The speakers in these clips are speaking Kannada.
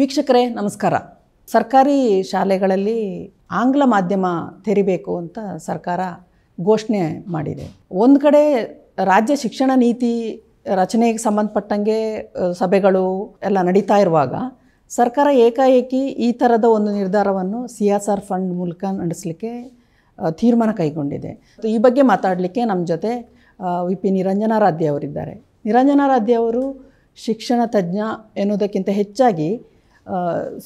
ವೀಕ್ಷಕರೇ ನಮಸ್ಕಾರ ಸರ್ಕಾರಿ ಶಾಲೆಗಳಲ್ಲಿ ಆಂಗ್ಲ ಮಾಧ್ಯಮ ತೆರಿಬೇಕು ಅಂತ ಸರ್ಕಾರ ಘೋಷಣೆ ಮಾಡಿದೆ ಒಂದು ಕಡೆ ರಾಜ್ಯ ಶಿಕ್ಷಣ ನೀತಿ ರಚನೆಗೆ ಸಂಬಂಧಪಟ್ಟಂಗೆ ಸಭೆಗಳು ಎಲ್ಲ ನಡೀತಾ ಇರುವಾಗ ಸರ್ಕಾರ ಏಕಾಏಕಿ ಈ ಥರದ ಒಂದು ನಿರ್ಧಾರವನ್ನು ಸಿ ಎಸ್ ಆರ್ ಫಂಡ್ ಮೂಲಕ ನಡೆಸಲಿಕ್ಕೆ ತೀರ್ಮಾನ ಕೈಗೊಂಡಿದೆ ಈ ಬಗ್ಗೆ ಮಾತಾಡಲಿಕ್ಕೆ ನಮ್ಮ ಜೊತೆ ವಿ ಪಿ ನಿರಂಜನಾರಾಧ್ಯ ಅವರಿದ್ದಾರೆ ನಿರಂಜನಾರಾಧ್ಯ ಅವರು ಶಿಕ್ಷಣ ತಜ್ಞ ಎನ್ನುವುದಕ್ಕಿಂತ ಹೆಚ್ಚಾಗಿ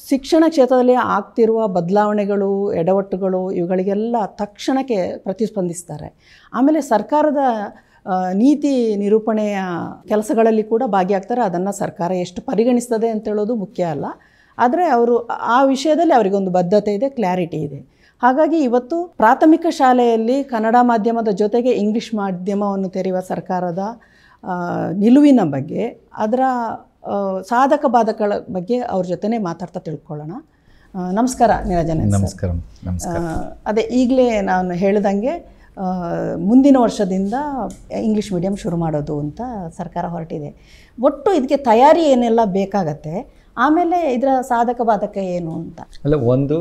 ಶಿಕ್ಷಣ ಕ್ಷೇತ್ರದಲ್ಲಿ ಆಗ್ತಿರುವ ಬದಲಾವಣೆಗಳು ಎಡವಟ್ಟುಗಳು ಇವುಗಳಿಗೆಲ್ಲ ತಕ್ಷಣಕ್ಕೆ ಪ್ರತಿಸ್ಪಂದಿಸ್ತಾರೆ ಆಮೇಲೆ ಸರ್ಕಾರದ ನೀತಿ ನಿರೂಪಣೆಯ ಕೆಲಸಗಳಲ್ಲಿ ಕೂಡ ಭಾಗಿಯಾಗ್ತಾರೆ ಅದನ್ನು ಸರ್ಕಾರ ಎಷ್ಟು ಪರಿಗಣಿಸ್ತದೆ ಹೇಳೋದು ಮುಖ್ಯ ಅಲ್ಲ ಆದರೆ ಅವರು ಆ ವಿಷಯದಲ್ಲಿ ಅವರಿಗೊಂದು ಬದ್ಧತೆ ಇದೆ ಕ್ಲಾರಿಟಿ ಇದೆ ಹಾಗಾಗಿ ಇವತ್ತು ಪ್ರಾಥಮಿಕ ಶಾಲೆಯಲ್ಲಿ ಕನ್ನಡ ಮಾಧ್ಯಮದ ಜೊತೆಗೆ ಇಂಗ್ಲೀಷ್ ಮಾಧ್ಯಮವನ್ನು ತೆರೆಯುವ ಸರ್ಕಾರದ ನಿಲುವಿನ ಬಗ್ಗೆ ಅದರ ಸಾಧಕ ಬಾಧಕಗಳ ಬಗ್ಗೆ ಅವ್ರ ಜೊತೆನೇ ಮಾತಾಡ್ತಾ ತಿಳ್ಕೊಳ್ಳೋಣ ನಮಸ್ಕಾರ ನಿರಂಜನ ನಮಸ್ಕಾರ ಅದೇ ಈಗಲೇ ನಾನು ಹೇಳ್ದಂಗೆ ಮುಂದಿನ ವರ್ಷದಿಂದ ಇಂಗ್ಲೀಷ್ ಮೀಡಿಯಂ ಶುರು ಮಾಡೋದು ಅಂತ ಸರ್ಕಾರ ಹೊರಟಿದೆ ಒಟ್ಟು ಇದಕ್ಕೆ ತಯಾರಿ ಏನೆಲ್ಲ ಬೇಕಾಗತ್ತೆ ಆಮೇಲೆ ಇದರ ಸಾಧಕ ಬಾಧಕ ಏನು ಅಂತ ಅಲ್ಲ ಒಂದು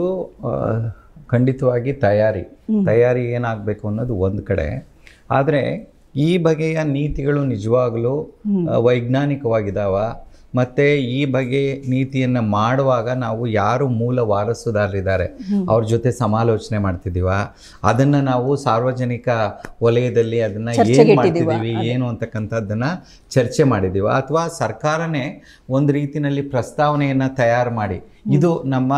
ಖಂಡಿತವಾಗಿ ತಯಾರಿ ತಯಾರಿ ಏನಾಗಬೇಕು ಅನ್ನೋದು ಒಂದು ಕಡೆ ಆದರೆ ಈ ಬಗೆಯ ನೀತಿಗಳು ನಿಜವಾಗಲೂ ವೈಜ್ಞಾನಿಕವಾಗಿದ್ದಾವ ಮತ್ತೆ ಈ ಬಗೆ ನೀತಿಯನ್ನು ಮಾಡುವಾಗ ನಾವು ಯಾರು ಮೂಲ ವಾರಸುದಾರರಿದ್ದಾರೆ ಅವ್ರ ಜೊತೆ ಸಮಾಲೋಚನೆ ಮಾಡ್ತಿದ್ದೀವ ಅದನ್ನು ನಾವು ಸಾರ್ವಜನಿಕ ವಲಯದಲ್ಲಿ ಅದನ್ನು ಏನು ಮಾಡ್ತಿದ್ದೀವಿ ಏನು ಅಂತಕ್ಕಂಥದ್ದನ್ನು ಚರ್ಚೆ ಮಾಡಿದ್ದೀವ ಅಥವಾ ಸರ್ಕಾರನೇ ಒಂದು ರೀತಿಯಲ್ಲಿ ಪ್ರಸ್ತಾವನೆಯನ್ನು ತಯಾರು ಮಾಡಿ ಇದು ನಮ್ಮ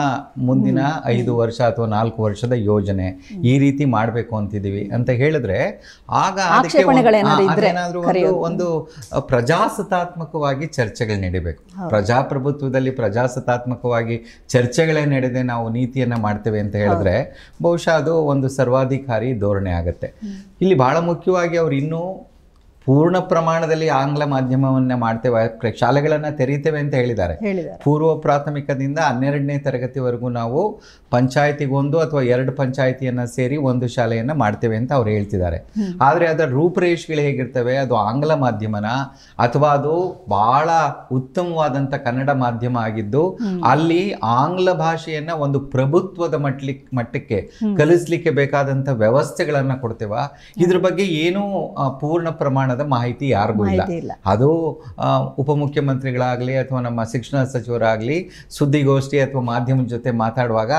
ಮುಂದಿನ ಐದು ವರ್ಷ ಅಥವಾ ನಾಲ್ಕು ವರ್ಷದ ಯೋಜನೆ ಈ ರೀತಿ ಮಾಡಬೇಕು ಅಂತಿದ್ದೀವಿ ಅಂತ ಹೇಳಿದ್ರೆ ಆಗ ಏನಾದರೂ ಒಂದು ಪ್ರಜಾಸತ್ತಾತ್ಮಕವಾಗಿ ಚರ್ಚೆಗಳು ನಡಿಬೇಕು ಪ್ರಜಾಪ್ರಭುತ್ವದಲ್ಲಿ ಪ್ರಜಾಸತ್ತಾತ್ಮಕವಾಗಿ ಚರ್ಚೆಗಳೇ ನಡೆದೇ ನಾವು ನೀತಿಯನ್ನು ಮಾಡ್ತೇವೆ ಅಂತ ಹೇಳಿದ್ರೆ ಬಹುಶಃ ಅದು ಒಂದು ಸರ್ವಾಧಿಕಾರಿ ಧೋರಣೆ ಆಗುತ್ತೆ ಇಲ್ಲಿ ಬಹಳ ಮುಖ್ಯವಾಗಿ ಅವರು ಇನ್ನೂ ಪೂರ್ಣ ಪ್ರಮಾಣದಲ್ಲಿ ಆಂಗ್ಲ ಮಾಧ್ಯಮವನ್ನ ಮಾಡ್ತೇವೆ ಶಾಲೆಗಳನ್ನ ತೆರೀತೇವೆ ಅಂತ ಹೇಳಿದ್ದಾರೆ ಪೂರ್ವ ಪ್ರಾಥಮಿಕದಿಂದ ಹನ್ನೆರಡನೇ ತರಗತಿವರೆಗೂ ನಾವು ಪಂಚಾಯತಿಗೊಂದು ಅಥವಾ ಎರಡು ಪಂಚಾಯಿತಿಯನ್ನ ಸೇರಿ ಒಂದು ಶಾಲೆಯನ್ನ ಮಾಡ್ತೇವೆ ಅಂತ ಅವ್ರು ಹೇಳ್ತಿದ್ದಾರೆ ಆದರೆ ಅದರ ರೂಪರೇಷೆಗಳು ಹೇಗಿರ್ತವೆ ಅದು ಆಂಗ್ಲ ಮಾಧ್ಯಮನ ಅಥವಾ ಅದು ಬಹಳ ಉತ್ತಮವಾದಂತ ಕನ್ನಡ ಮಾಧ್ಯಮ ಆಗಿದ್ದು ಅಲ್ಲಿ ಆಂಗ್ಲ ಭಾಷೆಯನ್ನ ಒಂದು ಪ್ರಭುತ್ವದ ಮಟ್ಲಿ ಮಟ್ಟಕ್ಕೆ ಕಲಿಸ್ಲಿಕ್ಕೆ ಬೇಕಾದಂತ ವ್ಯವಸ್ಥೆಗಳನ್ನ ಕೊಡ್ತೇವ ಇದ್ರ ಬಗ್ಗೆ ಏನು ಪೂರ್ಣ ಪ್ರಮಾಣದ ಅನ್ನೋದು ಮಾಹಿತಿ ಯಾರಿಗೂ ಇಲ್ಲ ಅದು ಉಪಮುಖ್ಯಮಂತ್ರಿಗಳಾಗಲಿ ಅಥವಾ ನಮ್ಮ ಶಿಕ್ಷಣ ಸಚಿವರಾಗಲಿ ಸುದ್ದಿಗೋಷ್ಠಿ ಅಥವಾ ಮಾಧ್ಯಮದ ಜೊತೆ ಮಾತಾಡುವಾಗ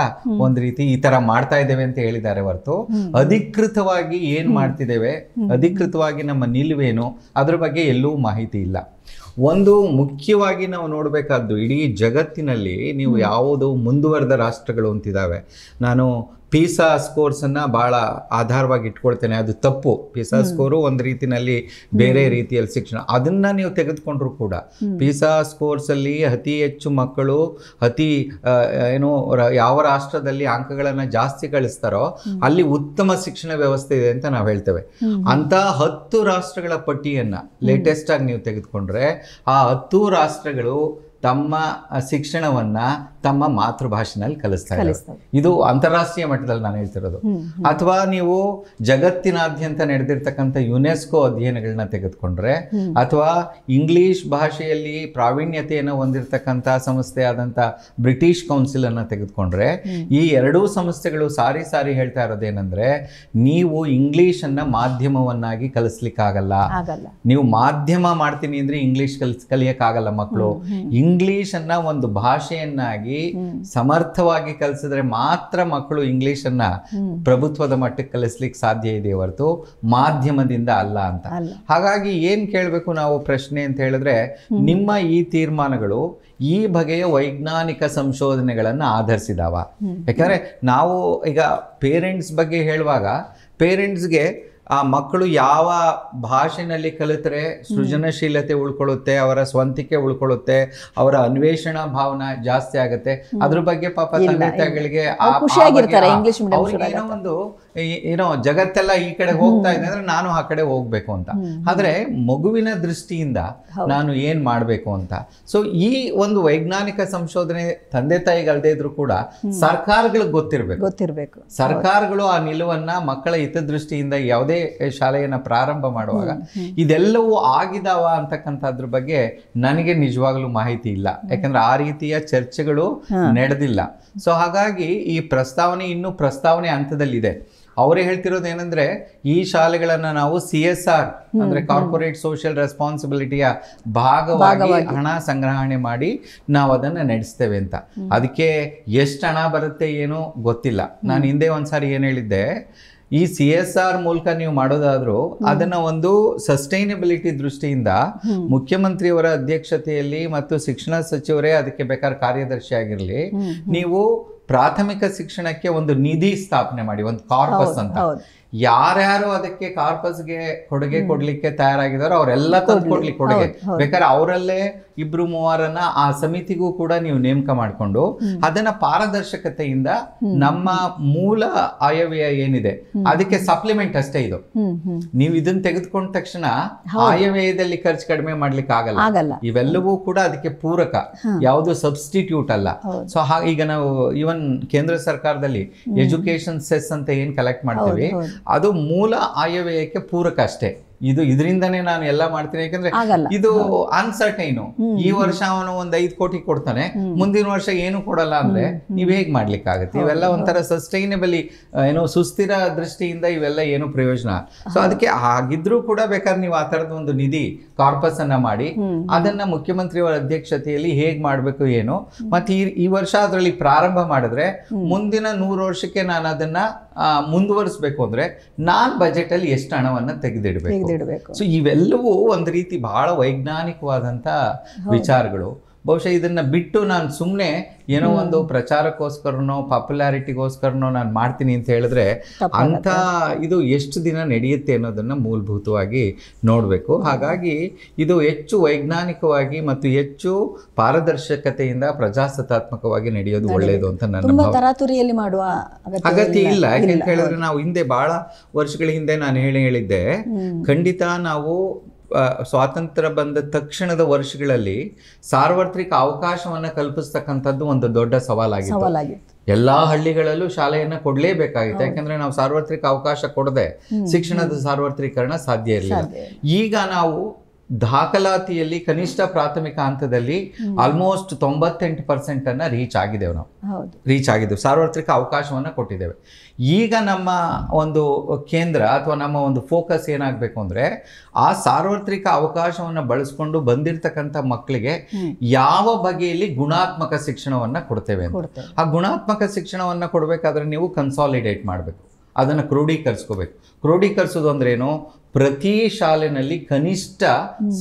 ಒಂದ್ ರೀತಿ ಈ ತರ ಮಾಡ್ತಾ ಇದ್ದೇವೆ ಅಂತ ಹೇಳಿದ್ದಾರೆ ಹೊರತು ಅಧಿಕೃತವಾಗಿ ಏನ್ ಮಾಡ್ತಿದ್ದೇವೆ ಅಧಿಕೃತವಾಗಿ ನಮ್ಮ ನಿಲುವೇನು ಅದ್ರ ಬಗ್ಗೆ ಎಲ್ಲೂ ಮಾಹಿತಿ ಇಲ್ಲ ಒಂದು ಮುಖ್ಯವಾಗಿ ನಾವು ನೋಡಬೇಕಾದ್ದು ಇಡೀ ಜಗತ್ತಿನಲ್ಲಿ ನೀವು ಯಾವುದು ಮುಂದುವರೆದ ರಾಷ್ಟ್ರಗಳು ಅಂತಿದ್ದಾವೆ ನಾನು ಪೀಸಾ ಸ್ಕೋರ್ಸನ್ನು ಭಾಳ ಆಧಾರವಾಗಿ ಇಟ್ಕೊಳ್ತೇನೆ ಅದು ತಪ್ಪು ಪಿಸಾ ಸ್ಕೋರು ಒಂದು ರೀತಿನಲ್ಲಿ ಬೇರೆ ರೀತಿಯಲ್ಲಿ ಶಿಕ್ಷಣ ಅದನ್ನು ನೀವು ತೆಗೆದುಕೊಂಡ್ರು ಕೂಡ ಪೀಸಾ ಸ್ಕೋರ್ಸಲ್ಲಿ ಅತಿ ಹೆಚ್ಚು ಮಕ್ಕಳು ಅತಿ ಏನು ಯಾವ ರಾಷ್ಟ್ರದಲ್ಲಿ ಅಂಕಗಳನ್ನು ಜಾಸ್ತಿ ಕಳಿಸ್ತಾರೋ ಅಲ್ಲಿ ಉತ್ತಮ ಶಿಕ್ಷಣ ವ್ಯವಸ್ಥೆ ಇದೆ ಅಂತ ನಾವು ಹೇಳ್ತೇವೆ ಅಂತ ಹತ್ತು ರಾಷ್ಟ್ರಗಳ ಪಟ್ಟಿಯನ್ನು ಲೇಟೆಸ್ಟಾಗಿ ನೀವು ತೆಗೆದುಕೊಂಡ್ರೆ ಆ ಹತ್ತು ರಾಷ್ಟ್ರಗಳು ತಮ್ಮ ಶಿಕ್ಷಣವನ್ನು ತಮ್ಮ ಮಾತೃಭಾಷೆನಲ್ಲಿ ಕಲಿಸ್ತಾ ಇದ್ದಾರೆ ಇದು ಅಂತಾರಾಷ್ಟ್ರೀಯ ಮಟ್ಟದಲ್ಲಿ ನಾನು ಹೇಳ್ತಿರೋದು ಅಥವಾ ನೀವು ಜಗತ್ತಿನಾದ್ಯಂತ ನಡೆದಿರ್ತಕ್ಕಂಥ ಯುನೆಸ್ಕೋ ಅಧ್ಯಯನಗಳನ್ನ ತೆಗೆದುಕೊಂಡ್ರೆ ಅಥವಾ ಇಂಗ್ಲಿಷ್ ಭಾಷೆಯಲ್ಲಿ ಪ್ರಾವೀಣ್ಯತೆಯನ್ನು ಹೊಂದಿರತಕ್ಕಂಥ ಸಂಸ್ಥೆ ಆದಂಥ ಬ್ರಿಟಿಷ್ ಕೌನ್ಸಿಲ್ ಅನ್ನು ತೆಗೆದುಕೊಂಡ್ರೆ ಈ ಎರಡೂ ಸಂಸ್ಥೆಗಳು ಸಾರಿ ಸಾರಿ ಹೇಳ್ತಾ ಇರೋದೇನೆಂದ್ರೆ ನೀವು ಅನ್ನ ಮಾಧ್ಯಮವನ್ನಾಗಿ ಕಲಿಸ್ಲಿಕ್ಕಾಗಲ್ಲ ನೀವು ಮಾಧ್ಯಮ ಮಾಡ್ತೀನಿ ಅಂದ್ರೆ ಇಂಗ್ಲಿಷ್ ಕಲಿಸ್ ಕಲಿಯಕ್ಕಾಗಲ್ಲ ಮಕ್ಕಳು ಅನ್ನ ಒಂದು ಭಾಷೆಯನ್ನಾಗಿ ಸಮರ್ಥವಾಗಿ ಕಲಿಸಿದ್ರೆ ಮಾತ್ರ ಮಕ್ಕಳು ಅನ್ನ ಪ್ರಭುತ್ವದ ಮಟ್ಟಕ್ಕೆ ಕಲಿಸ್ಲಿಕ್ಕೆ ಸಾಧ್ಯ ಇದೆ ಹೊರತು ಮಾಧ್ಯಮದಿಂದ ಅಲ್ಲ ಅಂತ ಹಾಗಾಗಿ ಏನ್ ಕೇಳಬೇಕು ನಾವು ಪ್ರಶ್ನೆ ಅಂತ ಹೇಳಿದ್ರೆ ನಿಮ್ಮ ಈ ತೀರ್ಮಾನಗಳು ಈ ಬಗೆಯ ವೈಜ್ಞಾನಿಕ ಸಂಶೋಧನೆಗಳನ್ನು ಆಧರಿಸಿದಾವ ಯಾಕಂದ್ರೆ ನಾವು ಈಗ ಪೇರೆಂಟ್ಸ್ ಬಗ್ಗೆ ಹೇಳುವಾಗ ಪೇರೆಂಟ್ಸ್ಗೆ ಆ ಮಕ್ಕಳು ಯಾವ ಭಾಷೆನಲ್ಲಿ ಕಲಿತರೆ ಸೃಜನಶೀಲತೆ ಉಳ್ಕೊಳ್ಳುತ್ತೆ ಅವರ ಸ್ವಂತಿಕೆ ಉಳ್ಕೊಳ್ಳುತ್ತೆ ಅವರ ಅನ್ವೇಷಣಾ ಭಾವನ ಜಾಸ್ತಿ ಆಗುತ್ತೆ ಅದ್ರ ಬಗ್ಗೆ ಪಾಪ ತಂದೆ ತಾಯಿಗಳಿಗೆ ಒಂದು ಏನೋ ಜಗತ್ತೆಲ್ಲ ಈ ಕಡೆ ಹೋಗ್ತಾ ಇದೆ ಅಂದ್ರೆ ನಾನು ಆ ಕಡೆ ಹೋಗ್ಬೇಕು ಅಂತ ಆದ್ರೆ ಮಗುವಿನ ದೃಷ್ಟಿಯಿಂದ ನಾನು ಏನ್ ಮಾಡ್ಬೇಕು ಅಂತ ಸೊ ಈ ಒಂದು ವೈಜ್ಞಾನಿಕ ಸಂಶೋಧನೆ ತಂದೆ ತಾಯಿಗಲ್ದೇ ಇದ್ರು ಕೂಡ ಸರ್ಕಾರಗಳಿಗೆ ಗೊತ್ತಿರಬೇಕು ಗೊತ್ತಿರಬೇಕು ಸರ್ಕಾರಗಳು ಆ ನಿಲುವನ್ನ ಮಕ್ಕಳ ಹಿತದೃಷ್ಟಿಯಿಂದ ಯಾವುದೇ ಶಾಲೆಯನ್ನ ಪ್ರಾರಂಭ ಮಾಡುವಾಗ ಇದೆಲ್ಲವೂ ಆಗಿದಾವ ಅಂತಕ್ಕಂಥದ್ರ ಬಗ್ಗೆ ನನಗೆ ನಿಜವಾಗ್ಲೂ ಮಾಹಿತಿ ಇಲ್ಲ ಯಾಕಂದ್ರೆ ಆ ರೀತಿಯ ಚರ್ಚೆಗಳು ನಡೆದಿಲ್ಲ ಸೊ ಹಾಗಾಗಿ ಈ ಪ್ರಸ್ತಾವನೆ ಇನ್ನೂ ಪ್ರಸ್ತಾವನೆ ಹಂತದಲ್ಲಿದೆ ಅವರೇ ಹೇಳ್ತಿರೋದು ಏನಂದ್ರೆ ಈ ಶಾಲೆಗಳನ್ನ ನಾವು ಸಿ ಎಸ್ ಆರ್ ಅಂದ್ರೆ ಕಾರ್ಪೊರೇಟ್ ಸೋಷಿಯಲ್ ರೆಸ್ಪಾನ್ಸಿಬಿಲಿಟಿಯ ಭಾಗವಾಗಿ ಹಣ ಸಂಗ್ರಹಣೆ ಮಾಡಿ ನಾವು ಅದನ್ನ ನಡೆಸ್ತೇವೆ ಅಂತ ಅದಕ್ಕೆ ಎಷ್ಟು ಹಣ ಬರುತ್ತೆ ಏನೋ ಗೊತ್ತಿಲ್ಲ ನಾನು ಹಿಂದೆ ಒಂದ್ಸಾರಿ ಏನ್ ಹೇಳಿದ್ದೆ ಈ ಸಿ ಎಸ್ ಆರ್ ಮೂಲಕ ನೀವು ಮಾಡೋದಾದ್ರೂ ಅದನ್ನ ಒಂದು ಸಸ್ಟೈನಬಿಲಿಟಿ ದೃಷ್ಟಿಯಿಂದ ಮುಖ್ಯಮಂತ್ರಿಯವರ ಅಧ್ಯಕ್ಷತೆಯಲ್ಲಿ ಮತ್ತು ಶಿಕ್ಷಣ ಸಚಿವರೇ ಅದಕ್ಕೆ ಬೇಕಾದ ಕಾರ್ಯದರ್ಶಿ ಆಗಿರಲಿ ನೀವು ಪ್ರಾಥಮಿಕ ಶಿಕ್ಷಣಕ್ಕೆ ಒಂದು ನಿಧಿ ಸ್ಥಾಪನೆ ಮಾಡಿ ಒಂದು ಕಾರ್ಪಸ್ ಅಂತ ಯಾರ್ಯಾರು ಅದಕ್ಕೆ ಕಾರ್ಪಸ್ಗೆ ಕೊಡುಗೆ ಕೊಡ್ಲಿಕ್ಕೆ ತಯಾರಾಗಿದಾರೋ ಅವರೆಲ್ಲ ತಂದು ಕೊಡ್ಲಿ ಕೊಡುಗೆ ಬೇಕಾದ್ರೆ ಅವರಲ್ಲೇ ಇಬ್ರು ಮೂವರನ್ನ ಆ ಸಮಿತಿಗೂ ಕೂಡ ನೀವು ನೇಮಕ ಮಾಡಿಕೊಂಡು ಅದನ್ನ ಪಾರದರ್ಶಕತೆಯಿಂದ ನಮ್ಮ ಮೂಲ ಆಯವ್ಯಯ ಏನಿದೆ ಅದಕ್ಕೆ ಸಪ್ಲಿಮೆಂಟ್ ಅಷ್ಟೇ ಇದು ನೀವು ಇದನ್ನ ತೆಗೆದುಕೊಂಡ ತಕ್ಷಣ ಆಯವ್ಯಯದಲ್ಲಿ ಖರ್ಚು ಕಡಿಮೆ ಮಾಡ್ಲಿಕ್ಕೆ ಆಗಲ್ಲ ಇವೆಲ್ಲವೂ ಕೂಡ ಅದಕ್ಕೆ ಪೂರಕ ಯಾವುದು ಸಬ್ಸ್ಟಿಟ್ಯೂಟ್ ಅಲ್ಲ ಸೊ ಈಗ ನಾವು ಈವನ್ ಕೇಂದ್ರ ಸರ್ಕಾರದಲ್ಲಿ ಎಜುಕೇಶನ್ ಸೆಸ್ ಅಂತ ಏನ್ ಕಲೆಕ್ಟ್ ಮಾಡ್ತೀವಿ ಅದು ಮೂಲ ಆಯವ್ಯಯಕ್ಕೆ ಪೂರಕ ಅಷ್ಟೇ ಇದು ಇದರಿಂದನೇ ನಾನು ಎಲ್ಲ ಮಾಡ್ತೀನಿ ಯಾಕಂದ್ರೆ ಇದು ಅನ್ಸರ್ಟೈನು ಈ ವರ್ಷ ಅವನು ಒಂದ್ ಐದು ಕೋಟಿ ಕೊಡ್ತಾನೆ ಮುಂದಿನ ವರ್ಷ ಏನು ಕೊಡಲ್ಲ ಅಂದ್ರೆ ನೀವ್ ಹೇಗ್ ಮಾಡ್ಲಿಕ್ಕೆ ಆಗುತ್ತೆ ಇವೆಲ್ಲ ಒಂಥರ ಸಸ್ಟೈನಬಲಿ ಏನೋ ಸುಸ್ಥಿರ ದೃಷ್ಟಿಯಿಂದ ಇವೆಲ್ಲ ಏನು ಪ್ರಯೋಜನ ಸೊ ಅದಕ್ಕೆ ಆಗಿದ್ರೂ ಕೂಡ ಬೇಕಾದ್ರೆ ನೀವು ಆ ತರದ ಒಂದು ನಿಧಿ ಕಾರ್ಪಸ್ ಅನ್ನ ಮಾಡಿ ಅದನ್ನ ಅವರ ಅಧ್ಯಕ್ಷತೆಯಲ್ಲಿ ಹೇಗ್ ಮಾಡ್ಬೇಕು ಏನು ಮತ್ತೆ ಈ ವರ್ಷ ಅದರಲ್ಲಿ ಪ್ರಾರಂಭ ಮಾಡಿದ್ರೆ ಮುಂದಿನ ನೂರು ವರ್ಷಕ್ಕೆ ನಾನು ಅದನ್ನ ಮುಂದುವರಿಸಬೇಕು ಅಂದ್ರೆ ನಾನ್ ಬಜೆಟ್ ಅಲ್ಲಿ ಎಷ್ಟು ಹಣವನ್ನ ತೆಗೆದಿಡಬೇಕು ಇಡಬೇಕು ಸೊ ಇವೆಲ್ಲವೂ ಒಂದು ರೀತಿ ಬಹಳ ವೈಜ್ಞಾನಿಕವಾದಂತ ವಿಚಾರಗಳು ಬಹುಶಃ ಇದನ್ನು ಬಿಟ್ಟು ನಾನು ಸುಮ್ಮನೆ ಏನೋ ಒಂದು ಪ್ರಚಾರಕ್ಕೋಸ್ಕರನೋ ಪಾಪ್ಯುಲಾರಿಟಿಗೋಸ್ಕರನೋ ನಾನು ಮಾಡ್ತೀನಿ ಅಂತ ಹೇಳಿದ್ರೆ ಅಂಥ ಇದು ಎಷ್ಟು ದಿನ ನಡೆಯುತ್ತೆ ಅನ್ನೋದನ್ನು ಮೂಲಭೂತವಾಗಿ ನೋಡಬೇಕು ಹಾಗಾಗಿ ಇದು ಹೆಚ್ಚು ವೈಜ್ಞಾನಿಕವಾಗಿ ಮತ್ತು ಹೆಚ್ಚು ಪಾರದರ್ಶಕತೆಯಿಂದ ಪ್ರಜಾಸತ್ತಾತ್ಮಕವಾಗಿ ನಡೆಯೋದು ಒಳ್ಳೆಯದು ಅಂತ ನನ್ನ ತರಾತುರಿಯಲ್ಲಿ ಮಾಡುವ ಅಗತ್ಯ ಇಲ್ಲ ಯಾಕೆಂತ ಹೇಳಿದ್ರೆ ನಾವು ಹಿಂದೆ ಬಹಳ ವರ್ಷಗಳ ಹಿಂದೆ ನಾನು ಹೇಳಿ ಹೇಳಿದ್ದೆ ಖಂಡಿತ ನಾವು ಸ್ವಾತಂತ್ರ್ಯ ಬಂದ ತಕ್ಷಣದ ವರ್ಷಗಳಲ್ಲಿ ಸಾರ್ವತ್ರಿಕ ಅವಕಾಶವನ್ನು ಕಲ್ಪಿಸ್ತಕ್ಕಂಥದ್ದು ಒಂದು ದೊಡ್ಡ ಸವಾಲಾಗಿದೆ ಎಲ್ಲಾ ಹಳ್ಳಿಗಳಲ್ಲೂ ಶಾಲೆಯನ್ನ ಕೊಡ್ಲೇಬೇಕಾಗಿತ್ತು ಯಾಕಂದ್ರೆ ನಾವು ಸಾರ್ವತ್ರಿಕ ಅವಕಾಶ ಕೊಡದೆ ಶಿಕ್ಷಣದ ಸಾರ್ವತ್ರೀಕರಣ ಸಾಧ್ಯ ಇರಲಿಲ್ಲ ಈಗ ನಾವು ದಾಖಲಾತಿಯಲ್ಲಿ ಕನಿಷ್ಠ ಪ್ರಾಥಮಿಕ ಹಂತದಲ್ಲಿ ಆಲ್ಮೋಸ್ಟ್ ತೊಂಬತ್ತೆಂಟು ಪರ್ಸೆಂಟ್ ಅನ್ನ ರೀಚ್ ಆಗಿದ್ದೇವೆ ನಾವು ರೀಚ್ ಆಗಿದ್ದೇವೆ ಸಾರ್ವತ್ರಿಕ ಅವಕಾಶವನ್ನು ಕೊಟ್ಟಿದ್ದೇವೆ ಈಗ ನಮ್ಮ ಒಂದು ಕೇಂದ್ರ ಅಥವಾ ನಮ್ಮ ಒಂದು ಫೋಕಸ್ ಏನಾಗಬೇಕು ಅಂದರೆ ಆ ಸಾರ್ವತ್ರಿಕ ಅವಕಾಶವನ್ನು ಬಳಸ್ಕೊಂಡು ಬಂದಿರತಕ್ಕಂಥ ಮಕ್ಕಳಿಗೆ ಯಾವ ಬಗೆಯಲ್ಲಿ ಗುಣಾತ್ಮಕ ಶಿಕ್ಷಣವನ್ನು ಕೊಡ್ತೇವೆ ಅಂತ ಆ ಗುಣಾತ್ಮಕ ಶಿಕ್ಷಣವನ್ನು ಕೊಡಬೇಕಾದ್ರೆ ನೀವು ಕನ್ಸಾಲಿಡೇಟ್ ಮಾಡಬೇಕು ಅದನ್ನು ಕ್ರೋಢೀಕರಿಸ್ಕೋಬೇಕು ಕ್ರೋಢೀಕರಿಸೋದು ಅಂದ್ರೇನು ಪ್ರತಿ ಶಾಲೆನಲ್ಲಿ ಕನಿಷ್ಠ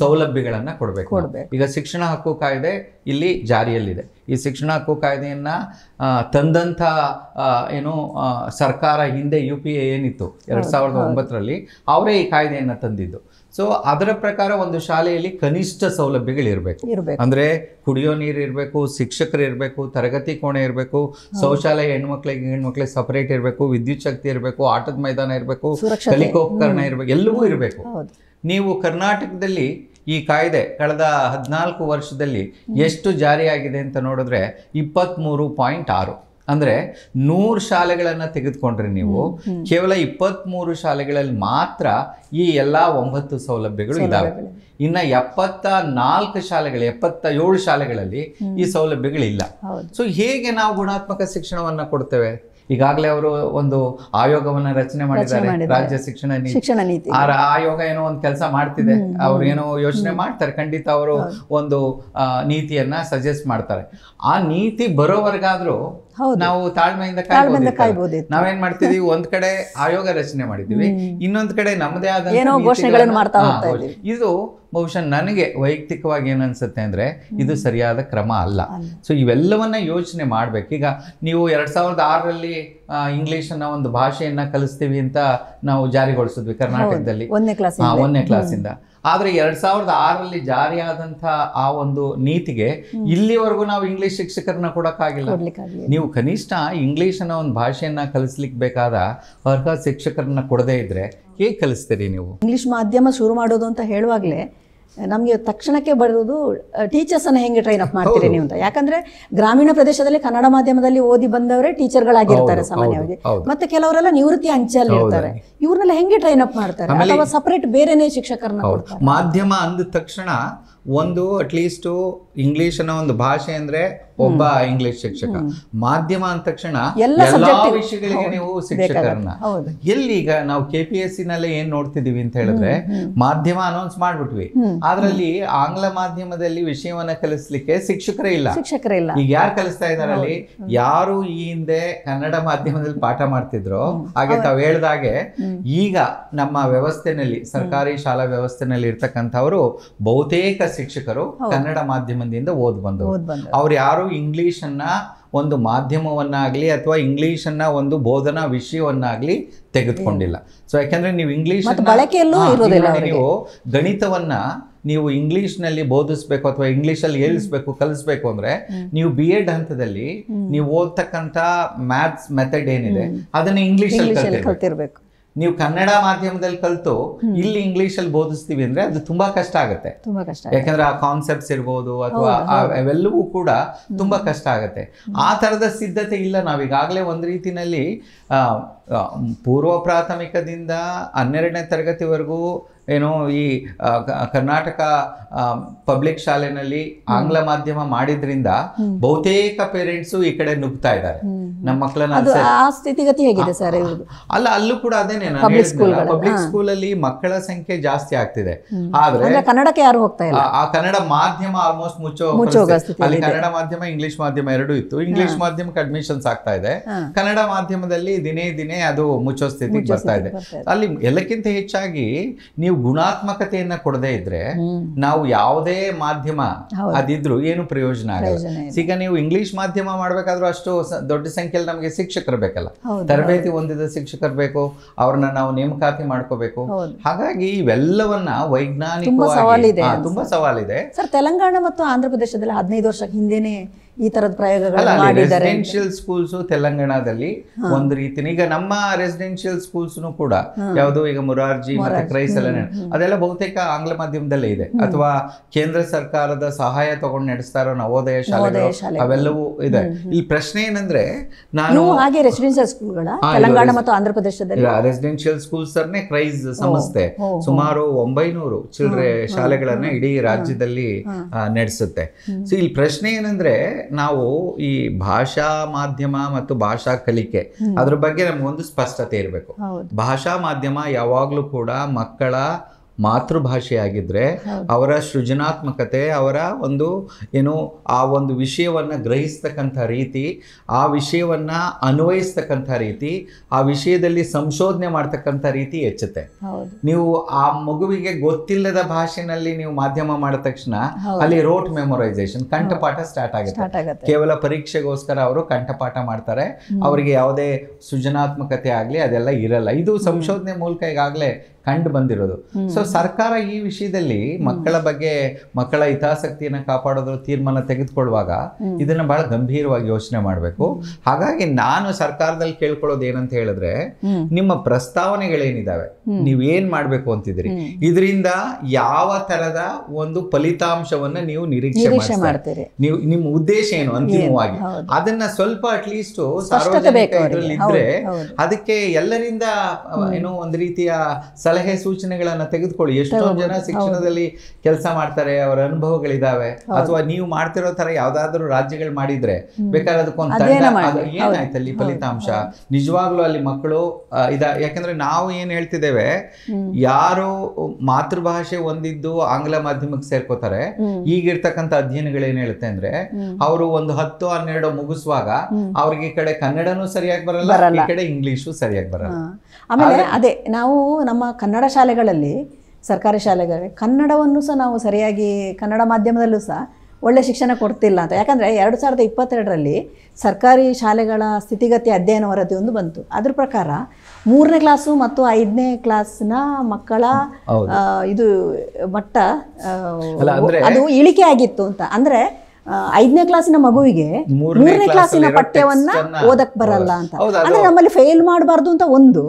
ಸೌಲಭ್ಯಗಳನ್ನ ಕೊಡಬೇಕು ಈಗ ಶಿಕ್ಷಣ ಹಕ್ಕು ಕಾಯ್ದೆ ಇಲ್ಲಿ ಜಾರಿಯಲ್ಲಿದೆ ಈ ಶಿಕ್ಷಣ ಹಕ್ಕು ಕಾಯ್ದೆಯನ್ನು ತಂದಂಥ ಏನು ಸರ್ಕಾರ ಹಿಂದೆ ಯು ಪಿ ಎ ಏನಿತ್ತು ಎರಡು ಸಾವಿರದ ಒಂಬತ್ತರಲ್ಲಿ ಅವರೇ ಈ ಕಾಯ್ದೆಯನ್ನು ತಂದಿದ್ದು ಸೊ ಅದರ ಪ್ರಕಾರ ಒಂದು ಶಾಲೆಯಲ್ಲಿ ಕನಿಷ್ಠ ಸೌಲಭ್ಯಗಳಿರಬೇಕು ಅಂದರೆ ಕುಡಿಯೋ ನೀರು ಇರಬೇಕು ಶಿಕ್ಷಕರು ಇರಬೇಕು ತರಗತಿ ಕೋಣೆ ಇರಬೇಕು ಶೌಚಾಲಯ ಹೆಣ್ಮಕ್ಳಿಗೆ ಹೆಣ್ಮಕ್ಳಿಗೆ ಸಪರೇಟ್ ಇರಬೇಕು ವಿದ್ಯುತ್ ಶಕ್ತಿ ಇರಬೇಕು ಆಟದ ಮೈದಾನ ಇರಬೇಕು ಕಲಿಕೋಪಕರಣ ಇರಬೇಕು ಎಲ್ಲವೂ ಇರಬೇಕು ನೀವು ಕರ್ನಾಟಕದಲ್ಲಿ ಈ ಕಾಯ್ದೆ ಕಳೆದ ಹದಿನಾಲ್ಕು ವರ್ಷದಲ್ಲಿ ಎಷ್ಟು ಜಾರಿಯಾಗಿದೆ ಅಂತ ನೋಡಿದ್ರೆ ಇಪ್ಪತ್ತ್ಮೂರು ಪಾಯಿಂಟ್ ಆರು ಅಂದರೆ ನೂರು ಶಾಲೆಗಳನ್ನು ತೆಗೆದುಕೊಂಡ್ರೆ ನೀವು ಕೇವಲ ಇಪ್ಪತ್ತ್ಮೂರು ಶಾಲೆಗಳಲ್ಲಿ ಮಾತ್ರ ಈ ಎಲ್ಲ ಒಂಬತ್ತು ಸೌಲಭ್ಯಗಳು ಇದ್ದಾವೆ ಇನ್ನು ಎಪ್ಪತ್ತ ನಾಲ್ಕು ಶಾಲೆಗಳು ಎಪ್ಪತ್ತ ಏಳು ಶಾಲೆಗಳಲ್ಲಿ ಈ ಸೌಲಭ್ಯಗಳಿಲ್ಲ ಸೊ ಹೇಗೆ ನಾವು ಗುಣಾತ್ಮಕ ಶಿಕ್ಷಣವನ್ನು ಕೊಡ್ತೇವೆ ಈಗಾಗಲೇ ಅವರು ಒಂದು ಆಯೋಗವನ್ನ ರಚನೆ ಮಾಡಿದ್ದಾರೆ ರಾಜ್ಯ ಶಿಕ್ಷಣ ನೀತಿ ಆ ಆಯೋಗ ಏನೋ ಒಂದು ಕೆಲಸ ಮಾಡ್ತಿದೆ ಅವ್ರು ಏನೋ ಯೋಚನೆ ಮಾಡ್ತಾರೆ ಖಂಡಿತ ಅವರು ಒಂದು ನೀತಿಯನ್ನ ಸಜೆಸ್ಟ್ ಮಾಡ್ತಾರೆ ಆ ನೀತಿ ಬರೋವರೆಗಾದ್ರೂ ನಾವು ತಾಳ್ಮೆಯಿಂದ ನಾವೇನ್ ಮಾಡ್ತಿದೀವಿ ಒಂದ್ ಕಡೆ ಆಯೋಗ ರಚನೆ ಮಾಡಿದೀವಿ ಇನ್ನೊಂದ್ ಕಡೆ ನಮ್ಮದೇ ಆದ ಇದು ಬಹುಶಃ ನನಗೆ ವೈಯಕ್ತಿಕವಾಗಿ ಏನನ್ಸುತ್ತೆ ಅಂದರೆ ಇದು ಸರಿಯಾದ ಕ್ರಮ ಅಲ್ಲ ಸೊ ಇವೆಲ್ಲವನ್ನ ಯೋಚನೆ ಈಗ ನೀವು ಎರಡು ಸಾವಿರದ ಆರರಲ್ಲಿ ಇಂಗ್ಲೀಷನ್ನ ಒಂದು ಭಾಷೆಯನ್ನು ಕಲಿಸ್ತೀವಿ ಅಂತ ನಾವು ಜಾರಿಗೊಳಿಸಿದ್ವಿ ಕರ್ನಾಟಕದಲ್ಲಿ ಒಂದನೇ ಕ್ಲಾಸಿಂದ ಆದರೆ ಎರಡ್ ಸಾವಿರದ ಆರಲ್ಲಿ ಜಾರಿಯಾದಂತಹ ಆ ಒಂದು ನೀತಿಗೆ ಇಲ್ಲಿವರೆಗೂ ನಾವು ಇಂಗ್ಲಿಷ್ ಶಿಕ್ಷಕರನ್ನ ಕೊಡೋಕ್ಕಾಗಿಲ್ಲ ನೀವು ಕನಿಷ್ಠ ಇಂಗ್ಲಿಷ್ ಅನ್ನೋ ಒಂದು ಭಾಷೆಯನ್ನ ಕಲಿಸ್ಲಿಕ್ಕೆ ಬೇಕಾದ ಅರ್ಹ ಶಿಕ್ಷಕರನ್ನ ಕೊಡದೇ ಇದ್ರೆ ಹೇಗೆ ಕಲಿಸ್ತೀರಿ ನೀವು ಇಂಗ್ಲಿಷ್ ಮಾಧ್ಯಮ ಶುರು ಮಾಡೋದು ಅಂತ ಹೇಳುವಾಗಲೇ ನಮಗೆ ತಕ್ಷಣಕ್ಕೆ ಬರೋದು ಟೀಚರ್ಸನ್ನು ಹೆಂಗೆ ಟ್ರೈನ್ ಅಪ್ ಮಾಡ್ತೀರಿ ನೀವು ಅಂತ ಯಾಕಂದ್ರೆ ಗ್ರಾಮೀಣ ಪ್ರದೇಶದಲ್ಲಿ ಕನ್ನಡ ಮಾಧ್ಯಮದಲ್ಲಿ ಓದಿ ಬಂದವರೇ ಟೀಚರ್ಗಳಾಗಿರ್ತಾರೆ ಸಾಮಾನ್ಯವಾಗಿ ಮತ್ತೆ ಕೆಲವರೆಲ್ಲ ನಿವೃತ್ತಿ ಅಂಚಲ್ಲಿ ಇರ್ತಾರೆ ಇವ್ರನ್ನೆಲ್ಲ ಹೆಂಗೆ ಟ್ರೈನ್ ಅಪ್ ಮಾಡ್ತಾರೆ ಅಥವಾ ಸಪರೇಟ್ ಬೇರೆನೇ ಶಿಕ್ಷಕರನ್ನ ಮಾಧ್ಯಮ ಅಂದ ತಕ್ಷಣ ಒಂದು ಅಟ್ಲೀಸ್ಟು ಅನ್ನೋ ಒಂದು ಭಾಷೆ ಅಂದರೆ ಒಬ್ಬ ಇಂಗ್ಲಿಷ್ ಶಿಕ್ಷಕ ಮಾಧ್ಯಮ ಅಂದ ತಕ್ಷಣ ಎಲ್ಲಾ ವಿಷಯಗಳಿಗೆ ನೀವು ಶಿಕ್ಷಕರನ್ನ ಎಲ್ಲಿ ಈಗ ನಾವು ಕೆ ಪಿ ಎಸ್ ಸಿ ನಲ್ಲಿ ಏನ್ ನೋಡ್ತಿದೀವಿ ಅಂತ ಹೇಳಿದ್ರೆ ಮಾಧ್ಯಮ ಅನೌನ್ಸ್ ಮಾಡ್ಬಿಟ್ವಿ ಅದ್ರಲ್ಲಿ ಆಂಗ್ಲ ಮಾಧ್ಯಮದಲ್ಲಿ ವಿಷಯವನ್ನ ಕಲಿಸ್ಲಿಕ್ಕೆ ಶಿಕ್ಷಕರೇ ಇಲ್ಲ ಶಿಕ್ಷಕರೇ ಇಲ್ಲ ಈಗ ಯಾರು ಕಲಿಸ್ತಾ ಇದಾರೆ ಅಲ್ಲಿ ಯಾರು ಈ ಹಿಂದೆ ಕನ್ನಡ ಮಾಧ್ಯಮದಲ್ಲಿ ಪಾಠ ಮಾಡ್ತಿದ್ರು ಹಾಗೆ ತಾವ್ ಹೇಳ್ದಾಗೆ ಈಗ ನಮ್ಮ ವ್ಯವಸ್ಥೆನಲ್ಲಿ ಸರ್ಕಾರಿ ಶಾಲಾ ವ್ಯವಸ್ಥೆನಲ್ಲಿ ಇರ್ತಕ್ಕಂಥವ್ರು ಬಹುತೇಕ ಶಿಕ್ಷಕರು ಕನ್ನಡ ಮಾಧ್ಯಮದಿಂದ ಓದ್ ಬಂದವರು ಅವ್ರು ಯಾರು ಇಂಗ್ಲೀಷನ್ನು ಒಂದು ಮಾಧ್ಯಮವನ್ನಾಗಲಿ ಅಥವಾ ಇಂಗ್ಲೀಷನ್ನು ಒಂದು ಬೋಧನಾ ವಿಷಯವನ್ನಾಗಲಿ ತೆಗೆದುಕೊಂಡಿಲ್ಲ ಸೊ ಯಾಕೆಂದರೆ ನೀವು ಇಂಗ್ಲೀಷ್ ನೀವು ಗಣಿತವನ್ನು ನೀವು ಇಂಗ್ಲೀಷ್ನಲ್ಲಿ ಬೋಧಿಸ್ಬೇಕು ಅಥವಾ ಇಂಗ್ಲೀಷಲ್ಲಿ ಹೇಳಿಸ್ಬೇಕು ಕಲಿಸ್ಬೇಕು ಅಂದರೆ ನೀವು ಬಿ ಎಡ್ ಹಂತದಲ್ಲಿ ನೀವು ಓದ್ತಕ್ಕಂಥ ಮ್ಯಾಥ್ಸ್ ಮೆಥಡ್ ಏನಿದೆ ಅದನ್ನು ಇಂಗ್ಲೀಷಲ್ಲಿ ಅಲ್ಲಿ ನೀವು ಕನ್ನಡ ಮಾಧ್ಯಮದಲ್ಲಿ ಕಲಿತು ಇಲ್ಲಿ ಇಂಗ್ಲೀಷಲ್ಲಿ ಬೋಧಿಸ್ತೀವಿ ಅಂದ್ರೆ ಅದು ತುಂಬಾ ಕಷ್ಟ ಆಗುತ್ತೆ ಯಾಕಂದ್ರೆ ಆ ಕಾನ್ಸೆಪ್ಟ್ಸ್ ಇರ್ಬೋದು ಅಥವಾ ಅವೆಲ್ಲವೂ ಕೂಡ ತುಂಬಾ ಕಷ್ಟ ಆಗುತ್ತೆ ಆ ತರದ ಸಿದ್ಧತೆ ಇಲ್ಲ ನಾವೀಗಾಗಲೇ ಒಂದು ರೀತಿನಲ್ಲಿ ಪೂರ್ವ ಪ್ರಾಥಮಿಕದಿಂದ ಹನ್ನೆರಡನೇ ತರಗತಿವರೆಗೂ ಏನೋ ಈ ಕರ್ನಾಟಕ ಪಬ್ಲಿಕ್ ಶಾಲೆನಲ್ಲಿ ಆಂಗ್ಲ ಮಾಧ್ಯಮ ಮಾಡಿದ್ರಿಂದ ಬಹುತೇಕ ಪೇರೆಂಟ್ಸು ಈ ಕಡೆ ನುಗ್ತಾ ಇದ್ದಾರೆ ನಮ್ಮ ಮಕ್ಕಳನ್ನ ಆ ಸ್ಥಿತಿಗತಿ ಹೇಗಿದೆ ಸರ್ ಅಲ್ಲ ಅಲ್ಲೂ ಕೂಡ ಅದೇನೆ ಪಬ್ಲಿಕ್ ಸ್ಕೂಲ್ ಅಲ್ಲಿ ಮಕ್ಕಳ ಸಂಖ್ಯೆ ಜಾಸ್ತಿ ಆಗ್ತಿದೆ ಆದ್ರೆ ಕನ್ನಡಕ್ಕೆ ಯಾರು ಹೋಗ್ತಾ ಇಲ್ಲ ಆ ಕನ್ನಡ ಮಾಧ್ಯಮ ಆಲ್ಮೋಸ್ಟ್ ಮುಚ್ಚೋ ಅಲ್ಲಿ ಕನ್ನಡ ಮಾಧ್ಯಮ ಇಂಗ್ಲಿಷ್ ಮಾಧ್ಯಮ ಎರಡು ಇತ್ತು ಇಂಗ್ಲಿಷ್ ಮಾಧ್ಯಮಕ್ಕೆ ಅಡ್ಮಿಷನ್ಸ್ ಆಗ್ತಾ ಇದೆ ಕನ್ನಡ ಮಾಧ್ಯಮದಲ್ಲಿ ದಿನೇ ದಿನೇ ಅದು ಮುಚ್ಚೋ ಸ್ಥಿತಿ ಬರ್ತಾ ಇದೆ ಅಲ್ಲಿ ಎಲ್ಲಕ್ಕಿಂತ ಹೆಚ್ಚಾಗಿ ನೀವು ಗುಣಾತ್ಮಕತೆಯನ್ನ ಕೊಡದೇ ಇದ್ರೆ ನಾವು ಯಾವುದೇ ಮಾಧ್ಯಮ ಅದಿದ್ರು ಏನು ಪ್ರಯೋಜನ ಆಗಲ್ಲ ಈಗ ನೀವು ಇಂಗ್ಲಿಷ್ ಮಾಧ್ಯಮ ಮಾಡ್ಬೇಕಾದ್ರೂ ಅಷ್ಟು ದೊಡ್ಡ ಸಂಖ್ಯೆ ಸಂಖ್ಯೆಯಲ್ಲಿ ನಮಗೆ ಶಿಕ್ಷಕರು ಬೇಕಲ್ಲ ತರಬೇತಿ ಹೊಂದಿದ ಶಿಕ್ಷಕರು ಬೇಕು ಅವ್ರನ್ನ ನಾವು ನೇಮಕಾತಿ ಮಾಡ್ಕೋಬೇಕು ಹಾಗಾಗಿ ಇವೆಲ್ಲವನ್ನ ವೈಜ್ಞಾನಿಕ ತುಂಬಾ ಸವಾಲಿದೆ ಸರ್ ತೆಲಂಗಾಣ ಮತ್ತು ಆಂಧ್ರ ಪ್ರದೇಶದಲ್ಲಿ ಹದಿನೈದು ವರ್ಷ ಹಿಂದೆನೆ ಈ ತರದ ಪ್ರಯೋಗಗಳು ಮಾಡಿದ್ದಾರೆ ರೆಸಿಡೆನ್ಷಿಯಲ್ ಸ್ಕೂಲ್ಸ್ ತೆಲಂಗಾಣದಲ್ಲಿ ಒಂದು ರೀತಿ ಈಗ ನಮ್ಮ ರೆಸಿಡೆನ್ಷಿಯಲ್ ಸ್ಕೂಲ್ಸ್ ಕೂಡ ಯಾವುದು ಈಗ ಮುರಾರ್ಜಿ ಮತ್ತೆ ಕ್ರೈಸ್ ಕ್ರೈಸಲ ಅದೆಲ್ಲ ಬಹುತೇಕ ಆಂಗ್ಲ ಮಾಧ್ಯಮದಲ್ಲೇ ಇದೆ ಅಥವಾ ಕೇಂದ್ರ ಸರ್ಕಾರದ ಸಹಾಯ ತಗೊಂಡು ನಡೆಸ್ತಾ ಇರೋ ನವೋದಯ ಶಾಲೆಗಳು ಅವೆಲ್ಲವೂ ಇದೆ ಈ ಪ್ರಶ್ನೆ ಏನಂದ್ರೆ ನಾನು ಹಾಗೆ ರೆಸಿಡೆನ್ಷಿಯಲ್ ಸ್ಕೂಲ್ಗಳ ತೆಲಂಗಾಣ ಮತ್ತು ಆಂಧ್ರ ಪ್ರದೇಶದಲ್ಲಿ ರೆಸಿಡೆನ್ಷಿಯಲ್ ಸ್ಕೂಲ್ಸ್ ಅನ್ನೇ ಕ್ರೈಸ್ ಸಂಸ್ಥೆ ಸುಮಾರು ಒಂಬೈನೂರು ಚಿಲ್ಡ್ರೆ ಶಾಲೆಗಳನ್ನ ಇಡೀ ರಾಜ್ಯದಲ್ಲಿ ನಡೆಸುತ್ತೆ ಸೊ ಇಲ್ಲಿ ಪ್ರಶ್ನೆ ಏನಂದ್ರೆ ನಾವು ಈ ಭಾಷಾ ಮಾಧ್ಯಮ ಮತ್ತು ಭಾಷಾ ಕಲಿಕೆ ಅದ್ರ ಬಗ್ಗೆ ನಮ್ಗೊಂದು ಸ್ಪಷ್ಟತೆ ಇರಬೇಕು ಭಾಷಾ ಮಾಧ್ಯಮ ಯಾವಾಗ್ಲೂ ಕೂಡ ಮಕ್ಕಳ ಮಾತೃಭಾಷೆಯಾಗಿದ್ದರೆ ಅವರ ಸೃಜನಾತ್ಮಕತೆ ಅವರ ಒಂದು ಏನು ಆ ಒಂದು ವಿಷಯವನ್ನು ಗ್ರಹಿಸ್ತಕ್ಕಂಥ ರೀತಿ ಆ ವಿಷಯವನ್ನು ಅನ್ವಯಿಸ್ತಕ್ಕಂಥ ರೀತಿ ಆ ವಿಷಯದಲ್ಲಿ ಸಂಶೋಧನೆ ಮಾಡ್ತಕ್ಕಂಥ ರೀತಿ ಹೆಚ್ಚುತ್ತೆ ನೀವು ಆ ಮಗುವಿಗೆ ಗೊತ್ತಿಲ್ಲದ ಭಾಷೆನಲ್ಲಿ ನೀವು ಮಾಧ್ಯಮ ಮಾಡಿದ ತಕ್ಷಣ ಅಲ್ಲಿ ರೋಟ್ ಮೆಮೊರೈಸೇಷನ್ ಕಂಠಪಾಠ ಸ್ಟಾರ್ಟ್ ಆಗುತ್ತೆ ಕೇವಲ ಪರೀಕ್ಷೆಗೋಸ್ಕರ ಅವರು ಕಂಠಪಾಠ ಮಾಡ್ತಾರೆ ಅವರಿಗೆ ಯಾವುದೇ ಸೃಜನಾತ್ಮಕತೆ ಆಗಲಿ ಅದೆಲ್ಲ ಇರಲ್ಲ ಇದು ಸಂಶೋಧನೆ ಮೂಲಕ ಈಗಾಗಲೇ ಕಂಡು ಬಂದಿರೋದು ಸೊ ಸರ್ಕಾರ ಈ ವಿಷಯದಲ್ಲಿ ಮಕ್ಕಳ ಬಗ್ಗೆ ಮಕ್ಕಳ ಹಿತಾಸಕ್ತಿಯನ್ನು ಕಾಪಾಡೋದ್ರ ತೀರ್ಮಾನ ತೆಗೆದುಕೊಳ್ಳುವಾಗ ಇದನ್ನ ಬಹಳ ಗಂಭೀರವಾಗಿ ಯೋಚನೆ ಮಾಡಬೇಕು ಹಾಗಾಗಿ ನಾನು ಸರ್ಕಾರದಲ್ಲಿ ಕೇಳ್ಕೊಳ್ಳೋದು ಏನಂತ ಹೇಳಿದ್ರೆ ನಿಮ್ಮ ಪ್ರಸ್ತಾವನೆಗಳೇನಿದಾವೆ ಏನ್ ಮಾಡಬೇಕು ಅಂತಿದ್ರಿ ಇದರಿಂದ ಯಾವ ತರದ ಒಂದು ಫಲಿತಾಂಶವನ್ನ ನೀವು ನಿರೀಕ್ಷೆ ಮಾಡ್ತೀರಿ ನೀವು ನಿಮ್ಮ ಉದ್ದೇಶ ಏನು ಅಂತಿಮವಾಗಿ ಅದನ್ನ ಸ್ವಲ್ಪ ಅಟ್ಲೀಸ್ಟ್ ಸಾರ್ವಜನಿಕ ಇದ್ರೆ ಅದಕ್ಕೆ ಎಲ್ಲರಿಂದ ಏನೋ ಒಂದು ರೀತಿಯ ಸಲಹೆ ಸೂಚನೆಗಳನ್ನ ತೆಗೆದುಕೊಳ್ಳಿ ಎಷ್ಟೊಂದು ಜನ ಶಿಕ್ಷಣದಲ್ಲಿ ಕೆಲಸ ಮಾಡ್ತಾರೆ ಅವರ ಅನುಭವಗಳಿದಾವೆ ಅಥವಾ ನೀವು ಮಾಡ್ತಿರೋ ತರ ಯಾವ್ದಾದ್ರು ರಾಜ್ಯಗಳು ಮಾಡಿದ್ರೆ ಬೇಕಾದ್ರೆ ಅದಕ್ಕೊಂದು ಏನಾಯ್ತು ಅಲ್ಲಿ ಫಲಿತಾಂಶ ನಿಜವಾಗ್ಲೂ ಅಲ್ಲಿ ಮಕ್ಕಳು ಇದ ಯಾಕಂದ್ರೆ ನಾವು ಏನ್ ಹೇಳ್ತಿದ್ದೇವೆ ಯಾರು ಮಾತೃಭಾಷೆ ಒಂದಿದ್ದು ಆಂಗ್ಲ ಮಾಧ್ಯಮಕ್ಕೆ ಸೇರ್ಕೋತಾರೆ ಈಗಿರ್ತಕ್ಕಂಥ ಅಧ್ಯಯನಗಳು ಏನ್ ಹೇಳುತ್ತೆ ಅಂದ್ರೆ ಅವರು ಒಂದು ಹತ್ತು ಹನ್ನೆರಡು ಮುಗಿಸುವಾಗ ಅವ್ರಿಗೆ ಈ ಕಡೆ ಕನ್ನಡನೂ ಸರಿಯಾಗಿ ಬರಲ್ಲ ಈ ಕಡೆ ಇಂಗ್ಲಿಷು ಸರಿಯಾಗಿ ಬರಲ್ಲ ಆಮೇಲೆ ಅದೇ ನಾವು ನಮ್ಮ ಕನ್ನಡ ಶಾಲೆಗಳಲ್ಲಿ ಸರ್ಕಾರಿ ಶಾಲೆಗಳಲ್ಲಿ ಕನ್ನಡವನ್ನು ಸಹ ನಾವು ಸರಿಯಾಗಿ ಕನ್ನಡ ಮಾಧ್ಯಮದಲ್ಲೂ ಸಹ ಒಳ್ಳೆ ಶಿಕ್ಷಣ ಕೊಡ್ತಿಲ್ಲ ಅಂತ ಯಾಕಂದರೆ ಎರಡು ಸಾವಿರದ ಇಪ್ಪತ್ತೆರಡರಲ್ಲಿ ಸರ್ಕಾರಿ ಶಾಲೆಗಳ ಸ್ಥಿತಿಗತಿ ಅಧ್ಯಯನ ವರದಿ ಒಂದು ಬಂತು ಅದ್ರ ಪ್ರಕಾರ ಮೂರನೇ ಕ್ಲಾಸು ಮತ್ತು ಐದನೇ ಕ್ಲಾಸ್ನ ಮಕ್ಕಳ ಇದು ಮಟ್ಟ ಅದು ಇಳಿಕೆ ಆಗಿತ್ತು ಅಂತ ಅಂದರೆ ಐದನೇ ಕ್ಲಾಸಿನ ಮಗುವಿಗೆ ಮೂರನೇ ಕ್ಲಾಸಿನ ಪಠ್ಯವನ್ನ ಓದಕ್ ಬರಲ್ಲ ಅಂತ ಅಂದ್ರೆ ನಮ್ಮಲ್ಲಿ ಫೇಲ್ ಮಾಡಬಾರ್ದು ಅಂತ ಒಂದು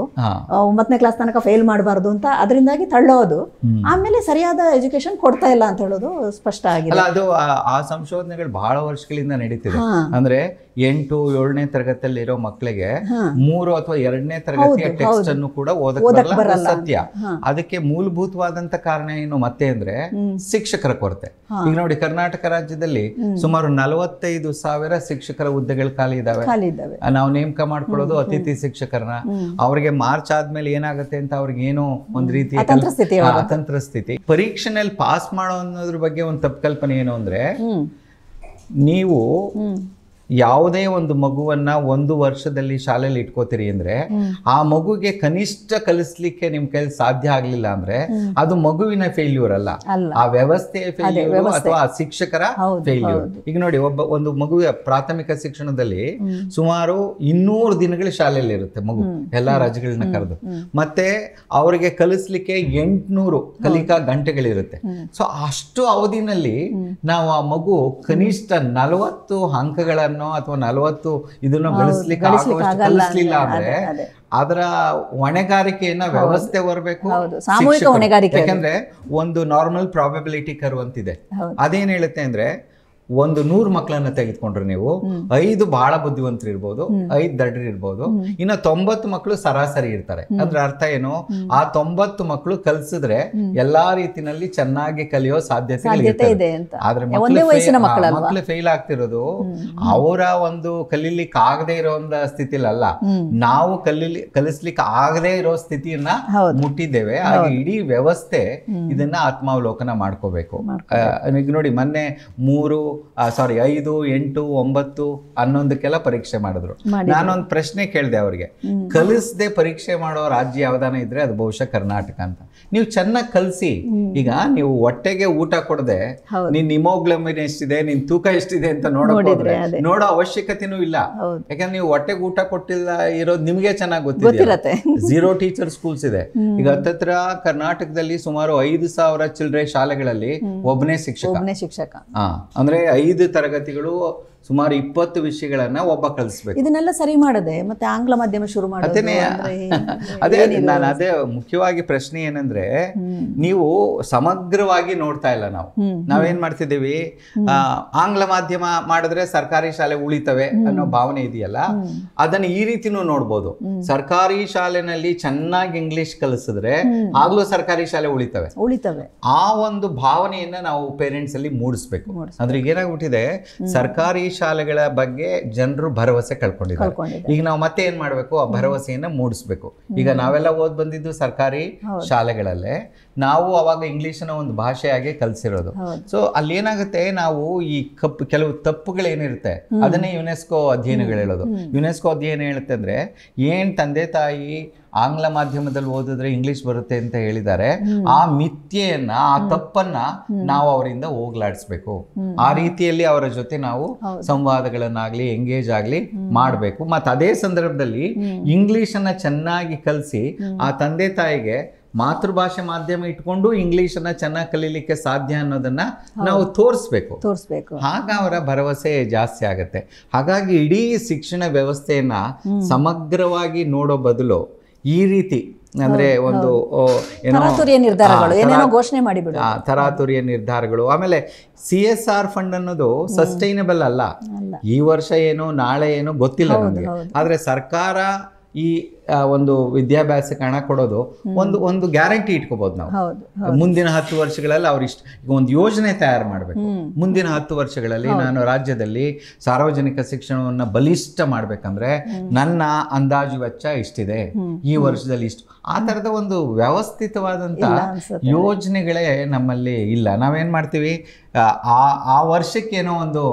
ಒಂಬತ್ತನೇ ಕ್ಲಾಸ್ ತನಕ ಫೇಲ್ ಮಾಡಬಾರ್ದು ಅಂತ ಅದರಿಂದಾಗಿ ತಳ್ಳೋದು ಆಮೇಲೆ ಸರಿಯಾದ ಎಜುಕೇಶನ್ ಕೊಡ್ತಾ ಇಲ್ಲ ಅಂತ ಹೇಳೋದು ಸ್ಪಷ್ಟ ಆಗಿದೆ ಅದು ಆ ಸಂಶೋಧನೆಗಳು ಬಹಳ ವರ್ಷಗಳಿಂದ ನಡೀತಿದೆ ಅಂದ್ರೆ ಎಂಟು ಏಳನೇ ಇರೋ ಮಕ್ಕಳಿಗೆ ಮೂರು ಅಥವಾ ಎರಡನೇ ತರಗತಿಯ ಟೆಕ್ಸ್ಟ್ ಅನ್ನು ಕೂಡ ಓದಕ್ ಸತ್ಯ ಅದಕ್ಕೆ ಮೂಲಭೂತವಾದಂತ ಕಾರಣ ಏನು ಮತ್ತೆ ಅಂದ್ರೆ ಶಿಕ್ಷಕರ ಕೊರತೆ ಈಗ ನೋಡಿ ಕರ್ನಾಟಕ ರಾಜ್ಯದಲ್ಲಿ ಸುಮಾರು ನಲವತ್ತೈದು ಸಾವಿರ ಶಿಕ್ಷಕರ ಹುದ್ದೆಗಳು ಖಾಲಿ ಇದಾವೆ ನಾವು ನೇಮಕ ಮಾಡ್ಕೊಳ್ಳೋದು ಅತಿಥಿ ಶಿಕ್ಷಕರನ್ನ ಅವ್ರಿಗೆ ಮಾರ್ಚ್ ಆದ್ಮೇಲೆ ಏನಾಗುತ್ತೆ ಅಂತ ಅವ್ರಿಗೆ ಏನೋ ಒಂದ್ ರೀತಿ ಅತಂತ್ರ ಸ್ಥಿತಿ ಪರೀಕ್ಷೆನಲ್ಲಿ ಪಾಸ್ ಮಾಡೋ ಅನ್ನೋದ್ರ ಬಗ್ಗೆ ಒಂದು ತಪ್ಪು ಕಲ್ಪನೆ ಏನು ಅಂದ್ರೆ ನೀವು ಯಾವುದೇ ಒಂದು ಮಗುವನ್ನ ಒಂದು ವರ್ಷದಲ್ಲಿ ಶಾಲೆಯಲ್ಲಿ ಇಟ್ಕೋತೀರಿ ಅಂದ್ರೆ ಆ ಮಗುಗೆ ಕನಿಷ್ಠ ಕಲಿಸ್ಲಿಕ್ಕೆ ನಿಮ್ ಕೈಲಿ ಸಾಧ್ಯ ಆಗ್ಲಿಲ್ಲ ಅಂದ್ರೆ ಅದು ಮಗುವಿನ ಫೇಲ್ಯೂರ್ ಅಲ್ಲ ಆ ವ್ಯವಸ್ಥೆಯ ಫೇಲ್ಯೂರ್ ಅಥವಾ ಶಿಕ್ಷಕರ ಫೇಲ್ಯೂರ್ ಈಗ ನೋಡಿ ಒಬ್ಬ ಒಂದು ಮಗುವಿನ ಪ್ರಾಥಮಿಕ ಶಿಕ್ಷಣದಲ್ಲಿ ಸುಮಾರು ಇನ್ನೂರು ದಿನಗಳು ಶಾಲೆಯಲ್ಲಿ ಇರುತ್ತೆ ಮಗು ಎಲ್ಲಾ ರಾಜ್ಯಗಳನ್ನ ಕರೆದು ಮತ್ತೆ ಅವರಿಗೆ ಕಲಿಸ್ಲಿಕ್ಕೆ ಎಂಟ್ನೂರು ಕಲಿಕಾ ಗಂಟೆಗಳಿರುತ್ತೆ ಸೊ ಅಷ್ಟು ಅವಧಿನಲ್ಲಿ ನಾವು ಆ ಮಗು ಕನಿಷ್ಠ ನಲವತ್ತು ಅಂಕಗಳನ್ನ ಅಥವಾ ನಲವತ್ತು ಇದನ್ನ ಬೆಳೆಸ್ಲಿಕ್ಕೆ ಕಲಿಸ್ಲಿಲ್ಲ ಅಂದ್ರೆ ಅದರ ಹೊಣೆಗಾರಿಕೆಯನ್ನ ವ್ಯವಸ್ಥೆ ಬರಬೇಕು ಸಾಮೂಹಿಕ ಹೊಣೆಗಾರಿಕೆ ಯಾಕಂದ್ರೆ ಒಂದು ನಾರ್ಮಲ್ ಪ್ರಾಬೆಬಿಲಿಟಿ ಕರುವಂತಿದೆ ಅದೇನ್ ಹೇಳುತ್ತೆ ಅಂದ್ರೆ ಒಂದು ನೂರು ಮಕ್ಕಳನ್ನ ತೆಗೆದುಕೊಂಡ್ರೆ ನೀವು ಐದು ಬಹಳ ಬುದ್ಧಿವಂತರು ಇರ್ಬೋದು ಐದು ದಡ್ರು ಇರ್ಬೋದು ಇನ್ನ ತೊಂಬತ್ತು ಮಕ್ಕಳು ಸರಾಸರಿ ಇರ್ತಾರೆ ಅದ್ರ ಅರ್ಥ ಏನು ಆ ತೊಂಬತ್ತು ಮಕ್ಕಳು ಕಲ್ಸಿದ್ರೆ ಎಲ್ಲಾ ರೀತಿನಲ್ಲಿ ಚೆನ್ನಾಗಿ ಕಲಿಯೋ ಸಾಧ್ಯತೆ ಇದೆ ಮಕ್ಕಳು ಫೇಲ್ ಆಗ್ತಿರೋದು ಅವರ ಒಂದು ಕಲೀಲಿಕ್ಕೆ ಆಗದೆ ಇರೋ ಸ್ಥಿತಿಲಲ್ಲ ನಾವು ಕಲೀಲಿ ಕಲಿಸ್ಲಿಕ್ಕೆ ಆಗದೆ ಇರೋ ಸ್ಥಿತಿಯನ್ನ ಮುಟ್ಟಿದ್ದೇವೆ ಹಾಗೆ ಇಡೀ ವ್ಯವಸ್ಥೆ ಇದನ್ನ ಆತ್ಮಾವಲೋಕನ ಮಾಡ್ಕೋಬೇಕು ಈಗ ನೋಡಿ ಮೊನ್ನೆ ಮೂರು ಸಾರಿ ಐದು ಎಂಟು ಒಂಬತ್ತು ಹನ್ನೊಂದಕ್ಕೆಲ್ಲ ಪರೀಕ್ಷೆ ಮಾಡಿದ್ರು ನಾನೊಂದು ಪ್ರಶ್ನೆ ಕೇಳಿದೆ ಅವರಿಗೆ ಕಲಿಸದೆ ಪರೀಕ್ಷೆ ಮಾಡೋ ರಾಜ್ಯ ಯಾವ್ದಾನ ಇದ್ರೆ ಅದು ಬಹುಶಃ ಕರ್ನಾಟಕ ಅಂತ ನೀವು ಚೆನ್ನಾಗಿ ಕಲಿಸಿ ಈಗ ನೀವು ಹೊಟ್ಟೆಗೆ ಊಟ ಕೊಡದೆ ನಿನ್ ಇಮೋಗ್ಲಮಿನ್ ಎಷ್ಟಿದೆ ನಿನ್ ತೂಕ ಎಷ್ಟಿದೆ ಅಂತ ನೋಡೋದ್ರೆ ನೋಡೋ ಅವಶ್ಯಕತೆನೂ ಇಲ್ಲ ಯಾಕಂದ್ರೆ ನೀವು ಹೊಟ್ಟೆಗೆ ಊಟ ಕೊಟ್ಟಿಲ್ಲ ಇರೋದು ನಿಮ್ಗೆ ಚೆನ್ನಾಗಿ ಗೊತ್ತಿದೆ ಝೀರೋ ಟೀಚರ್ ಸ್ಕೂಲ್ಸ್ ಇದೆ ಈಗ ಹತ್ತತ್ರ ಕರ್ನಾಟಕದಲ್ಲಿ ಸುಮಾರು ಐದು ಸಾವಿರ ಚಿಲ್ಡ್ರೆ ಶಾಲೆಗಳಲ್ಲಿ ಒಬ್ಬನೇ ಶಿಕ್ಷಕ ಶಿಕ್ಷಕ ಅಂದ್ರೆ ಐದು ತರಗತಿಗಳು ಸುಮಾರು ಇಪ್ಪತ್ತು ವಿಷಯಗಳನ್ನ ಒಬ್ಬ ಕಲಿಸ್ಬೇಕು ಇದನ್ನೆಲ್ಲ ಸರಿ ಮಾಡದೆ ಮತ್ತೆ ಆಂಗ್ಲ ಮಾಧ್ಯಮ ಶುರು ಮಾಡೋದೇ ಅದೇ ನಾನು ಅದೇ ಮುಖ್ಯವಾಗಿ ಪ್ರಶ್ನೆ ಏನಂದ್ರೆ ನೀವು ಸಮಗ್ರವಾಗಿ ನೋಡ್ತಾ ಇಲ್ಲ ನಾವು ನಾವೇನ್ ಮಾಡ್ತಿದ್ದೀವಿ ಆಂಗ್ಲ ಮಾಧ್ಯಮ ಮಾಡಿದ್ರೆ ಸರ್ಕಾರಿ ಶಾಲೆ ಉಳಿತವೆ ಅನ್ನೋ ಭಾವನೆ ಇದೆಯಲ್ಲ ಅದನ್ನ ಈ ರೀತಿನೂ ನೋಡ್ಬೋದು ಸರ್ಕಾರಿ ಶಾಲೆನಲ್ಲಿ ಚೆನ್ನಾಗಿ ಇಂಗ್ಲಿಷ್ ಕಲಿಸಿದ್ರೆ ಆಗ್ಲೂ ಸರ್ಕಾರಿ ಶಾಲೆ ಉಳಿತವೆ ಉಳಿತವೆ ಆ ಒಂದು ಭಾವನೆಯನ್ನ ನಾವು ಪೇರೆಂಟ್ಸ್ ಅಲ್ಲಿ ಮೂಡಿಸ್ಬೇಕು ಅದ್ರಿಗೆ ಏನಾಗ್ಬಿಟ್ಟಿದೆ ಸರ್ಕಾರಿ ಶಾಲೆಗಳ ಬಗ್ಗೆ ಜನರು ಭರವಸೆ ಕಳ್ಕೊಂಡಿದ್ದಾರೆ ಈಗ ನಾವು ಮತ್ತೆ ಏನ್ ಮಾಡಬೇಕು ಆ ಭರವಸೆಯನ್ನ ಮೂಡಿಸ್ಬೇಕು ಈಗ ನಾವೆಲ್ಲ ಓದ್ ಬಂದಿದ್ದು ಸರ್ಕಾರಿ ಶಾಲೆಗಳಲ್ಲೇ ನಾವು ಅವಾಗ ಇಂಗ್ಲಿಷ್ ನ ಒಂದು ಭಾಷೆಯಾಗಿ ಕಲಿಸಿರೋದು ಸೊ ಅಲ್ಲಿ ಏನಾಗುತ್ತೆ ನಾವು ಈ ಕಪ್ಪು ಕೆಲವು ತಪ್ಪುಗಳೇನಿರುತ್ತೆ ಅದನ್ನೇ ಯುನೆಸ್ಕೋ ಅಧ್ಯಯನಗಳು ಹೇಳೋದು ಯುನೆಸ್ಕೋ ಅಧ್ಯಯನ ಹೇಳುತ್ತೆ ಅಂದ್ರೆ ಏನ್ ತಂದೆ ತಾಯಿ ಆಂಗ್ಲ ಮಾಧ್ಯಮದಲ್ಲಿ ಓದಿದ್ರೆ ಇಂಗ್ಲಿಷ್ ಬರುತ್ತೆ ಅಂತ ಹೇಳಿದ್ದಾರೆ ಆ ಮಿಥ್ಯೆಯನ್ನ ಆ ತಪ್ಪನ್ನ ನಾವು ಅವರಿಂದ ಹೋಗ್ಲಾಡಿಸ್ಬೇಕು ಆ ರೀತಿಯಲ್ಲಿ ಅವರ ಜೊತೆ ನಾವು ಸಂವಾದಗಳನ್ನಾಗ್ಲಿ ಎಂಗೇಜ್ ಆಗ್ಲಿ ಮಾಡಬೇಕು ಮತ್ತು ಅದೇ ಸಂದರ್ಭದಲ್ಲಿ ಅನ್ನ ಚೆನ್ನಾಗಿ ಕಲಿಸಿ ಆ ತಂದೆ ತಾಯಿಗೆ ಮಾತೃಭಾಷೆ ಮಾಧ್ಯಮ ಇಟ್ಕೊಂಡು ಇಂಗ್ಲಿಷನ್ನ ಚೆನ್ನಾಗಿ ಕಲೀಲಿಕ್ಕೆ ಸಾಧ್ಯ ಅನ್ನೋದನ್ನ ನಾವು ತೋರಿಸ್ಬೇಕು ತೋರಿಸ್ಬೇಕು ಹಾಗ ಅವರ ಭರವಸೆ ಜಾಸ್ತಿ ಆಗುತ್ತೆ ಹಾಗಾಗಿ ಇಡೀ ಶಿಕ್ಷಣ ವ್ಯವಸ್ಥೆಯನ್ನ ಸಮಗ್ರವಾಗಿ ನೋಡೋ ಬದಲು ಈ ರೀತಿ ಅಂದ್ರೆ ಒಂದು ನಿರ್ಧಾರಗಳು ಘೋಷಣೆ ಮಾಡಿಬಿಡು ತರಾತುರಿಯ ನಿರ್ಧಾರಗಳು ಆಮೇಲೆ ಸಿ ಎಸ್ ಆರ್ ಫಂಡ್ ಅನ್ನೋದು ಸಸ್ಟೈನಬಲ್ ಅಲ್ಲ ಈ ವರ್ಷ ಏನು ನಾಳೆ ಏನು ಗೊತ್ತಿಲ್ಲ ನಮಗೆ ಆದ್ರೆ ಸರ್ಕಾರ ಈ ಒಂದು ವಿದ್ಯಾಭ್ಯಾಸಕ್ಕೆ ಹಣ ಕೊಡೋದು ಒಂದು ಒಂದು ಗ್ಯಾರಂಟಿ ಇಟ್ಕೋಬಹುದು ನಾವು ಮುಂದಿನ ಹತ್ತು ವರ್ಷಗಳಲ್ಲಿ ಅವ್ರು ಇಷ್ಟ ಈಗ ಒಂದು ಯೋಜನೆ ತಯಾರು ಮಾಡಬೇಕು ಮುಂದಿನ ಹತ್ತು ವರ್ಷಗಳಲ್ಲಿ ನಾನು ರಾಜ್ಯದಲ್ಲಿ ಸಾರ್ವಜನಿಕ ಶಿಕ್ಷಣವನ್ನು ಬಲಿಷ್ಠ ಮಾಡಬೇಕಂದ್ರೆ ನನ್ನ ಅಂದಾಜು ವೆಚ್ಚ ಇಷ್ಟಿದೆ ಈ ವರ್ಷದಲ್ಲಿ ಇಷ್ಟು ಆ ತರದ ಒಂದು ವ್ಯವಸ್ಥಿತವಾದಂಥ ಯೋಜನೆಗಳೇ ನಮ್ಮಲ್ಲಿ ಇಲ್ಲ ನಾವೇನ್ ಮಾಡ್ತೀವಿ ಆ ಆ ಏನೋ ಒಂದು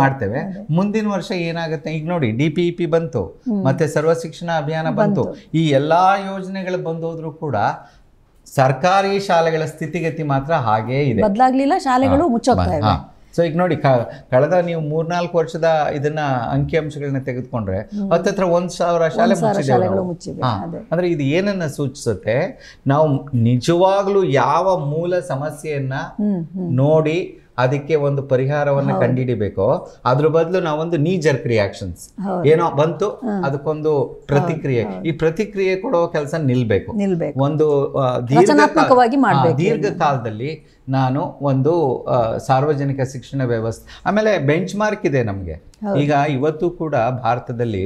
ಮಾಡ್ತೇವೆ ಮುಂದಿನ ವರ್ಷ ಏನಾಗುತ್ತೆ ಈಗ ನೋಡಿ ಡಿ ಬಂತು ಮತ್ತೆ ಸರ್ವ ಶಿಕ್ಷಣ ಅಭಿಯಾನ ಬಂತು ಈ ಎಲ್ಲಾ ಯೋಜನೆಗಳು ಬಂದೋದ್ರೂ ಕೂಡ ಸರ್ಕಾರಿ ಶಾಲೆಗಳ ಸ್ಥಿತಿಗತಿ ಮಾತ್ರ ಹಾಗೇ ಇದೆ ಬದಲಾಗ್ಲಿಲ್ಲ ಶಾಲೆಗಳು ಮುಚ್ಚೋಗ್ತಾ ಇದೆ ಸೊ ಈಗ ನೋಡಿ ಕಳೆದ ನೀವು ಮೂರ್ನಾಲ್ಕು ವರ್ಷದ ಇದನ್ನ ಅಂಕಿಅಂಶಗಳನ್ನ ತೆಗೆದುಕೊಂಡ್ರೆ ಹತ್ತತ್ರ ಒಂದ್ ಸಾವಿರ ಶಾಲೆ ಅಂದ್ರೆ ಇದು ಏನನ್ನ ಸೂಚಿಸುತ್ತೆ ನಾವು ನಿಜವಾಗ್ಲೂ ಯಾವ ಮೂಲ ಸಮಸ್ಯೆಯನ್ನ ನೋಡಿ ಅದಕ್ಕೆ ಒಂದು ಪರಿಹಾರವನ್ನ ಕಂಡಿಡಿಬೇಕು ಅದ್ರ ಬದಲು ನಾವೊಂದು ನೀಜರ್ಕ್ ರಿಯಾಕ್ಷನ್ಸ್ ಏನೋ ಬಂತು ಅದಕ್ಕೊಂದು ಪ್ರತಿಕ್ರಿಯೆ ಈ ಪ್ರತಿಕ್ರಿಯೆ ಕೊಡೋ ಕೆಲಸ ನಿಲ್ಬೇಕು ಒಂದು ದೀರ್ಘಕಾಲದಲ್ಲಿ ನಾನು ಒಂದು ಸಾರ್ವಜನಿಕ ಶಿಕ್ಷಣ ವ್ಯವಸ್ಥೆ ಆಮೇಲೆ ಬೆಂಚ್ ಮಾರ್ಕ್ ಇದೆ ನಮಗೆ ಈಗ ಇವತ್ತು ಕೂಡ ಭಾರತದಲ್ಲಿ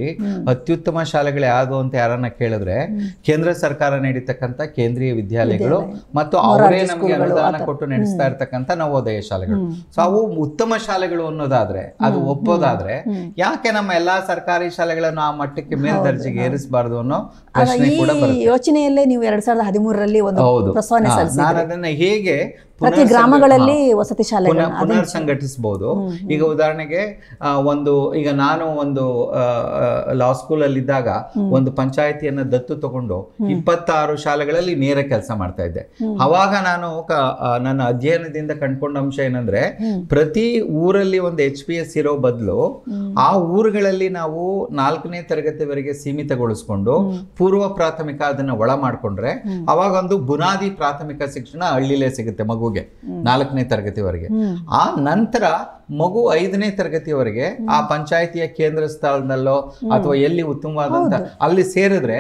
ಅತ್ಯುತ್ತಮ ಶಾಲೆಗಳು ಯಾವುದು ಅಂತ ಯಾರನ್ನ ಕೇಳಿದ್ರೆ ಕೇಂದ್ರ ಸರ್ಕಾರ ನೀಡಿರ್ತಕ್ಕಂಥ ಕೇಂದ್ರೀಯ ವಿದ್ಯಾಲಯಗಳು ಮತ್ತು ಅವರೇ ನಮಗೆ ಅನುದಾನ ಕೊಟ್ಟು ನಡೆಸ್ತಾ ಇರ್ತಕ್ಕಂಥ ನವೋದಯ ಶಾಲೆಗಳು ಸೊ ಅವು ಉತ್ತಮ ಶಾಲೆಗಳು ಅನ್ನೋದಾದ್ರೆ ಅದು ಒಪ್ಪೋದಾದ್ರೆ ಯಾಕೆ ನಮ್ಮ ಎಲ್ಲಾ ಸರ್ಕಾರಿ ಶಾಲೆಗಳನ್ನು ಆ ಮಟ್ಟಕ್ಕೆ ಮೇಲ್ದರ್ಜೆಗೆ ಏರಿಸಬಾರ್ದು ಅನ್ನೋ ಯೋಚನೆಯಲ್ಲೇ ನೀವು ಎರಡ್ ಸಾವಿರದ ಹದಿಮೂರರಲ್ಲಿ ಒಂದು ಪ್ರಸ್ತಾವನೆ ನಾನು ಹೇಗೆ ಪ್ರತಿ ಗ್ರಾಮಗಳಲ್ಲಿ ವಸತಿ ಶಾಲೆ ಪುನರ್ ಸಂಘಟಿಸಬಹುದು ಈಗ ಉದಾಹರಣೆಗೆ ಒಂದು ಈಗ ನಾನು ಒಂದು ಲಾ ಸ್ಕೂಲ್ ಅಲ್ಲಿ ಇದ್ದಾಗ ಒಂದು ಪಂಚಾಯತಿಯನ್ನ ದತ್ತು ತಗೊಂಡು ಇಪ್ಪತ್ತಾರು ಶಾಲೆಗಳಲ್ಲಿ ನೇರ ಕೆಲಸ ಮಾಡ್ತಾ ಇದ್ದೆ ಅವಾಗ ನಾನು ನನ್ನ ಅಧ್ಯಯನದಿಂದ ಕಂಡ್ಕೊಂಡ ಅಂಶ ಏನಂದ್ರೆ ಪ್ರತಿ ಊರಲ್ಲಿ ಒಂದು ಎಚ್ ಪಿ ಎಸ್ ಇರೋ ಬದಲು ಆ ಊರುಗಳಲ್ಲಿ ನಾವು ನಾಲ್ಕನೇ ತರಗತಿವರೆಗೆ ಸೀಮಿತಗೊಳಿಸ್ಕೊಂಡು ಪೂರ್ವ ಪ್ರಾಥಮಿಕ ಅದನ್ನ ಒಳ ಮಾಡ್ಕೊಂಡ್ರೆ ಅವಾಗ ಒಂದು ಬುನಾದಿ ಪ್ರಾಥಮಿಕ ಶಿಕ್ಷಣ ಹಳ್ಳಿಲೇ ಸಿಗುತ್ತೆ ಮಗುಗೆ ನಾಲ್ಕನೇ ತರಗತಿವರೆಗೆ ಆ ನಂತರ ಮಗು ಐದನೇ ತರಗತಿವರೆಗೆ ಆ ಪಂಚಾಯಿತಿಯ ಕೇಂದ್ರ ಸ್ಥಳದಲ್ಲೋ ಅಥವಾ ಎಲ್ಲಿ ಉತ್ತಮವಾದಂತ ಅಲ್ಲಿ ಸೇರಿದ್ರೆ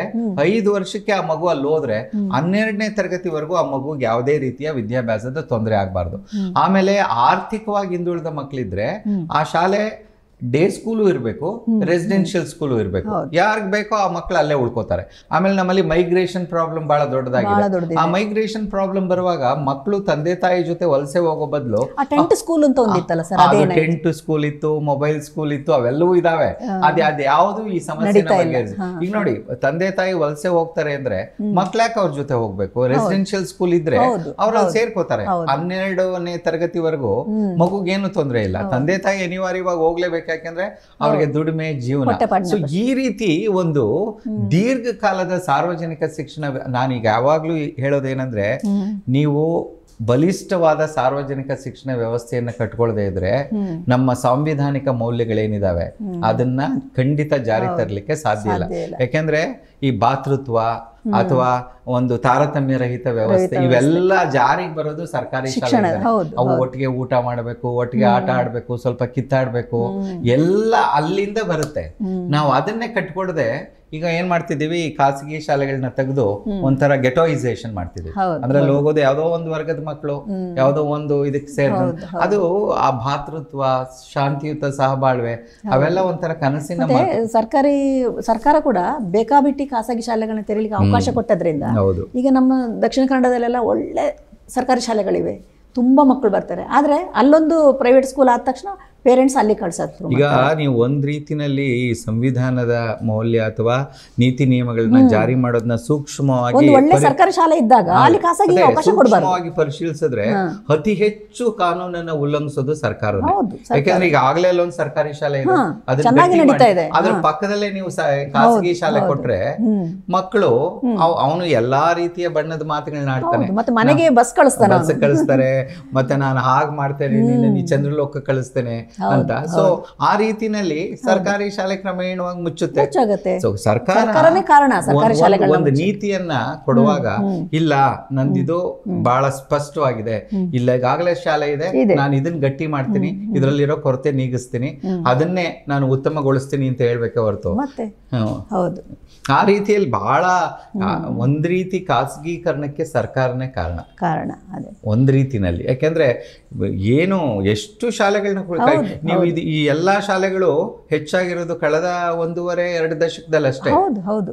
ಐದು ವರ್ಷಕ್ಕೆ ಆ ಮಗು ಅಲ್ಲಿ ಹೋದ್ರೆ ಹನ್ನೆರಡನೇ ತರಗತಿವರೆಗೂ ಆ ಮಗುಗೆ ಯಾವುದೇ ರೀತಿಯ ವಿದ್ಯಾಭ್ಯಾಸದ ತೊಂದರೆ ಆಗಬಾರ್ದು ಆಮೇಲೆ ಆರ್ಥಿಕವಾಗಿ ಹಿಂದುಳಿದ ಮಕ್ಕಳಿದ್ರೆ ಆ ಶಾಲೆ ಡೇ ಸ್ಕೂಲು ಇರಬೇಕು ರೆಸಿಡೆನ್ಷಿಯಲ್ ಸ್ಕೂಲು ಇರಬೇಕು ಯಾರಿಗೆ ಬೇಕೋ ಆ ಮಕ್ಕಳು ಅಲ್ಲೇ ಉಳ್ಕೋತಾರೆ ಆಮೇಲೆ ನಮ್ಮಲ್ಲಿ ಮೈಗ್ರೇಷನ್ ಪ್ರಾಬ್ಲಮ್ ಬಹಳ ದೊಡ್ಡದಾಗಿದೆ ಆ ಮೈಗ್ರೇಷನ್ ಪ್ರಾಬ್ಲಮ್ ಬರುವಾಗ ಮಕ್ಕಳು ತಂದೆ ತಾಯಿ ಜೊತೆ ವಲಸೆ ಹೋಗೋ ಬದಲು ಸ್ಕೂಲ್ ಅಂತ ಒಂದಿತ್ತಲ್ಲ ಸರ್ ಟೆಂಟ್ ಸ್ಕೂಲ್ ಇತ್ತು ಮೊಬೈಲ್ ಸ್ಕೂಲ್ ಇತ್ತು ಅವೆಲ್ಲವೂ ಇದಾವೆ ಅದೇ ಅದ್ ಯಾವ್ದು ಈ ಸಮಸ್ಯೆ ಈಗ ನೋಡಿ ತಂದೆ ತಾಯಿ ವಲಸೆ ಹೋಗ್ತಾರೆ ಅಂದ್ರೆ ಮಕ್ಳ್ಯಾಕೆ ಅವ್ರ ಜೊತೆ ಹೋಗ್ಬೇಕು ರೆಸಿಡೆನ್ಷಿಯಲ್ ಸ್ಕೂಲ್ ಇದ್ರೆ ಅವ್ರ ಸೇರ್ಕೋತಾರೆ ಹನ್ನೆರಡನೇ ತರಗತಿವರೆಗೂ ಮಗುಗೇನು ತೊಂದರೆ ಇಲ್ಲ ತಂದೆ ತಾಯಿ ಅನಿವಾರ್ಯವಾಗಿ ಹೋಗ್ಲೇಬೇಕು ಯಾಕೆಂದ್ರೆ ಅವ್ರಿಗೆ ದುಡಿಮೆ ಜೀವನ ಸೊ ಈ ರೀತಿ ಒಂದು ದೀರ್ಘಕಾಲದ ಸಾರ್ವಜನಿಕ ಶಿಕ್ಷಣ ಈಗ ಯಾವಾಗ್ಲೂ ಹೇಳೋದೇನಂದ್ರೆ ನೀವು ಬಲಿಷ್ಠವಾದ ಸಾರ್ವಜನಿಕ ಶಿಕ್ಷಣ ವ್ಯವಸ್ಥೆಯನ್ನು ಕಟ್ಕೊಳ್ಳದೆ ಇದ್ರೆ ನಮ್ಮ ಸಾಂವಿಧಾನಿಕ ಮೌಲ್ಯಗಳೇನಿದಾವೆ ಅದನ್ನ ಖಂಡಿತ ಜಾರಿ ತರಲಿಕ್ಕೆ ಸಾಧ್ಯ ಇಲ್ಲ ಯಾಕೆಂದ್ರೆ ಈ ಭಾತೃತ್ವ ಅಥವಾ ಒಂದು ತಾರತಮ್ಯ ರಹಿತ ವ್ಯವಸ್ಥೆ ಇವೆಲ್ಲ ಜಾರಿಗೆ ಬರೋದು ಸರ್ಕಾರಿ ಶಿಕ್ಷಣ ಅವು ಒಟ್ಟಿಗೆ ಊಟ ಮಾಡಬೇಕು ಒಟ್ಟಿಗೆ ಆಟ ಆಡ್ಬೇಕು ಸ್ವಲ್ಪ ಕಿತ್ತಾಡ್ಬೇಕು ಎಲ್ಲ ಅಲ್ಲಿಂದ ಬರುತ್ತೆ ನಾವು ಅದನ್ನೇ ಕಟ್ಕೊಡದೆ ಈಗ ಏನ್ ಈ ಖಾಸಗಿ ಶಾಲೆಗಳನ್ನ ತೆಗೆದು ಒಂಥರ ಗೆಟೋಯಿಸೇಷನ್ ಮಾಡ್ತಿದ್ದೀವಿ ಅದ್ರಲ್ಲಿ ಹೋಗೋದು ಯಾವ್ದೋ ಒಂದು ವರ್ಗದ ಮಕ್ಕಳು ಯಾವ್ದೋ ಒಂದು ಇದಕ್ಕೆ ಸೇರ್ ಅದು ಆ ಭಾತೃತ್ವ ಶಾಂತಿಯುತ ಸಹಬಾಳ್ವೆ ಅವೆಲ್ಲ ಒಂಥರ ಕನಸಿನ ಸರ್ಕಾರಿ ಸರ್ಕಾರ ಕೂಡ ಬೇಕಾಬಿಟ್ಟಿ ಖಾಸಗಿ ಶಾಲೆಗಳನ್ನ ತೆರಳಿಕ್ಕೆ ಅವಕಾಶ ಕೊಟ್ಟದ್ರಿಂದ ಈಗ ನಮ್ಮ ದಕ್ಷಿಣ ಕನ್ನಡದಲ್ಲೆಲ್ಲ ಒಳ್ಳೆ ಸರ್ಕಾರಿ ಶಾಲೆಗಳಿವೆ ತುಂಬಾ ಮಕ್ಕಳು ಬರ್ತಾರೆ ಆದ್ರೆ ಅಲ್ಲೊಂದು ಪ್ರೈವೇಟ್ ಸ್ಕೂಲ್ ಆದ ತಕ್ಷಣ ಪೇರೆಂಟ್ಸ್ ಅಲ್ಲಿ ಕಳ್ಸತ್ರು ಈಗ ನೀವು ಒಂದ್ ರೀತಿನಲ್ಲಿ ಈ ಸಂವಿಧಾನದ ಮೌಲ್ಯ ಅಥವಾ ನೀತಿ ನಿಯಮಗಳನ್ನ ಜಾರಿ ಮಾಡೋದನ್ನ ಸೂಕ್ಷ್ಮವಾಗಿ ಒಳ್ಳೆ ಸರ್ಕಾರಿ ಶಾಲೆ ಇದ್ದಾಗ ಅಲ್ಲಿ ಖಾಸಗಿ ಅವಕಾಶ ಪರಿಶೀಲಿಸಿದ್ರೆ ಅತಿ ಹೆಚ್ಚು ಕಾನೂನನ್ನ ಉಲ್ಲಂಘಿಸೋದು ಸರ್ಕಾರ ಯಾಕಂದ್ರೆ ಈಗ ಆಗ್ಲೇ ಅಲ್ಲೊಂದು ಸರ್ಕಾರಿ ಶಾಲೆ ಇದೆ ಚೆನ್ನಾಗಿ ನಡೀತಾ ಇದೆ ಅದ್ರ ಪಕ್ಕದಲ್ಲೇ ನೀವು ಖಾಸಗಿ ಶಾಲೆ ಕೊಟ್ರೆ ಮಕ್ಕಳು ಅವನು ಎಲ್ಲಾ ರೀತಿಯ ಬಣ್ಣದ ಮಾತುಗಳನ್ನ ಆಡ್ತಾನೆ ಮತ್ತೆ ಮನೆಗೆ ಬಸ್ ಕಳಿಸ್ತಾನೆ ಕಳಿಸ್ತಾರೆ ಮತ್ತೆ ನಾನು ಹಾಗೆ ಮಾಡ್ತೇನೆ ಚಂದ್ರಲೋಕ ಕಳಿಸ್ತೇನೆ ಅಂತ ಸೊ ಆ ರೀತಿನಲ್ಲಿ ಸರ್ಕಾರಿ ಶಾಲೆ ಕ್ರಮೇಣವಾಗಿ ಮುಚ್ಚುತ್ತೆ ಒಂದು ನೀತಿಯನ್ನ ಕೊಡುವಾಗ ಇಲ್ಲ ನಂದಿದು ಬಹಳ ಸ್ಪಷ್ಟವಾಗಿದೆ ಇಲ್ಲ ಈಗಾಗಲೇ ಶಾಲೆ ಇದೆ ನಾನು ಇದನ್ನ ಗಟ್ಟಿ ಮಾಡ್ತೀನಿ ಇದರಲ್ಲಿರೋ ಕೊರತೆ ನೀಗಿಸ್ತೀನಿ ಅದನ್ನೇ ನಾನು ಉತ್ತಮಗೊಳಿಸ್ತೀನಿ ಅಂತ ಹೇಳ್ಬೇಕೆ ಹೊರತು ಹೌದು ಆ ರೀತಿಯಲ್ಲಿ ಬಹಳ ಒಂದ್ ರೀತಿ ಖಾಸಗೀಕರಣಕ್ಕೆ ಸರ್ಕಾರನೇ ಕಾರಣ ಕಾರಣ ಒಂದ್ ರೀತಿನಲ್ಲಿ ಯಾಕೆಂದ್ರೆ ಏನು ಎಷ್ಟು ಶಾಲೆಗಳನ್ನ ನೀವು ಇದು ಈ ಎಲ್ಲಾ ಶಾಲೆಗಳು ಹೆಚ್ಚಾಗಿರೋದು ಕಳೆದ ಒಂದೂವರೆ ಎರಡು ದಶಕದಲ್ಲಿ ಅಷ್ಟೇ ಹೌದು ಹೌದು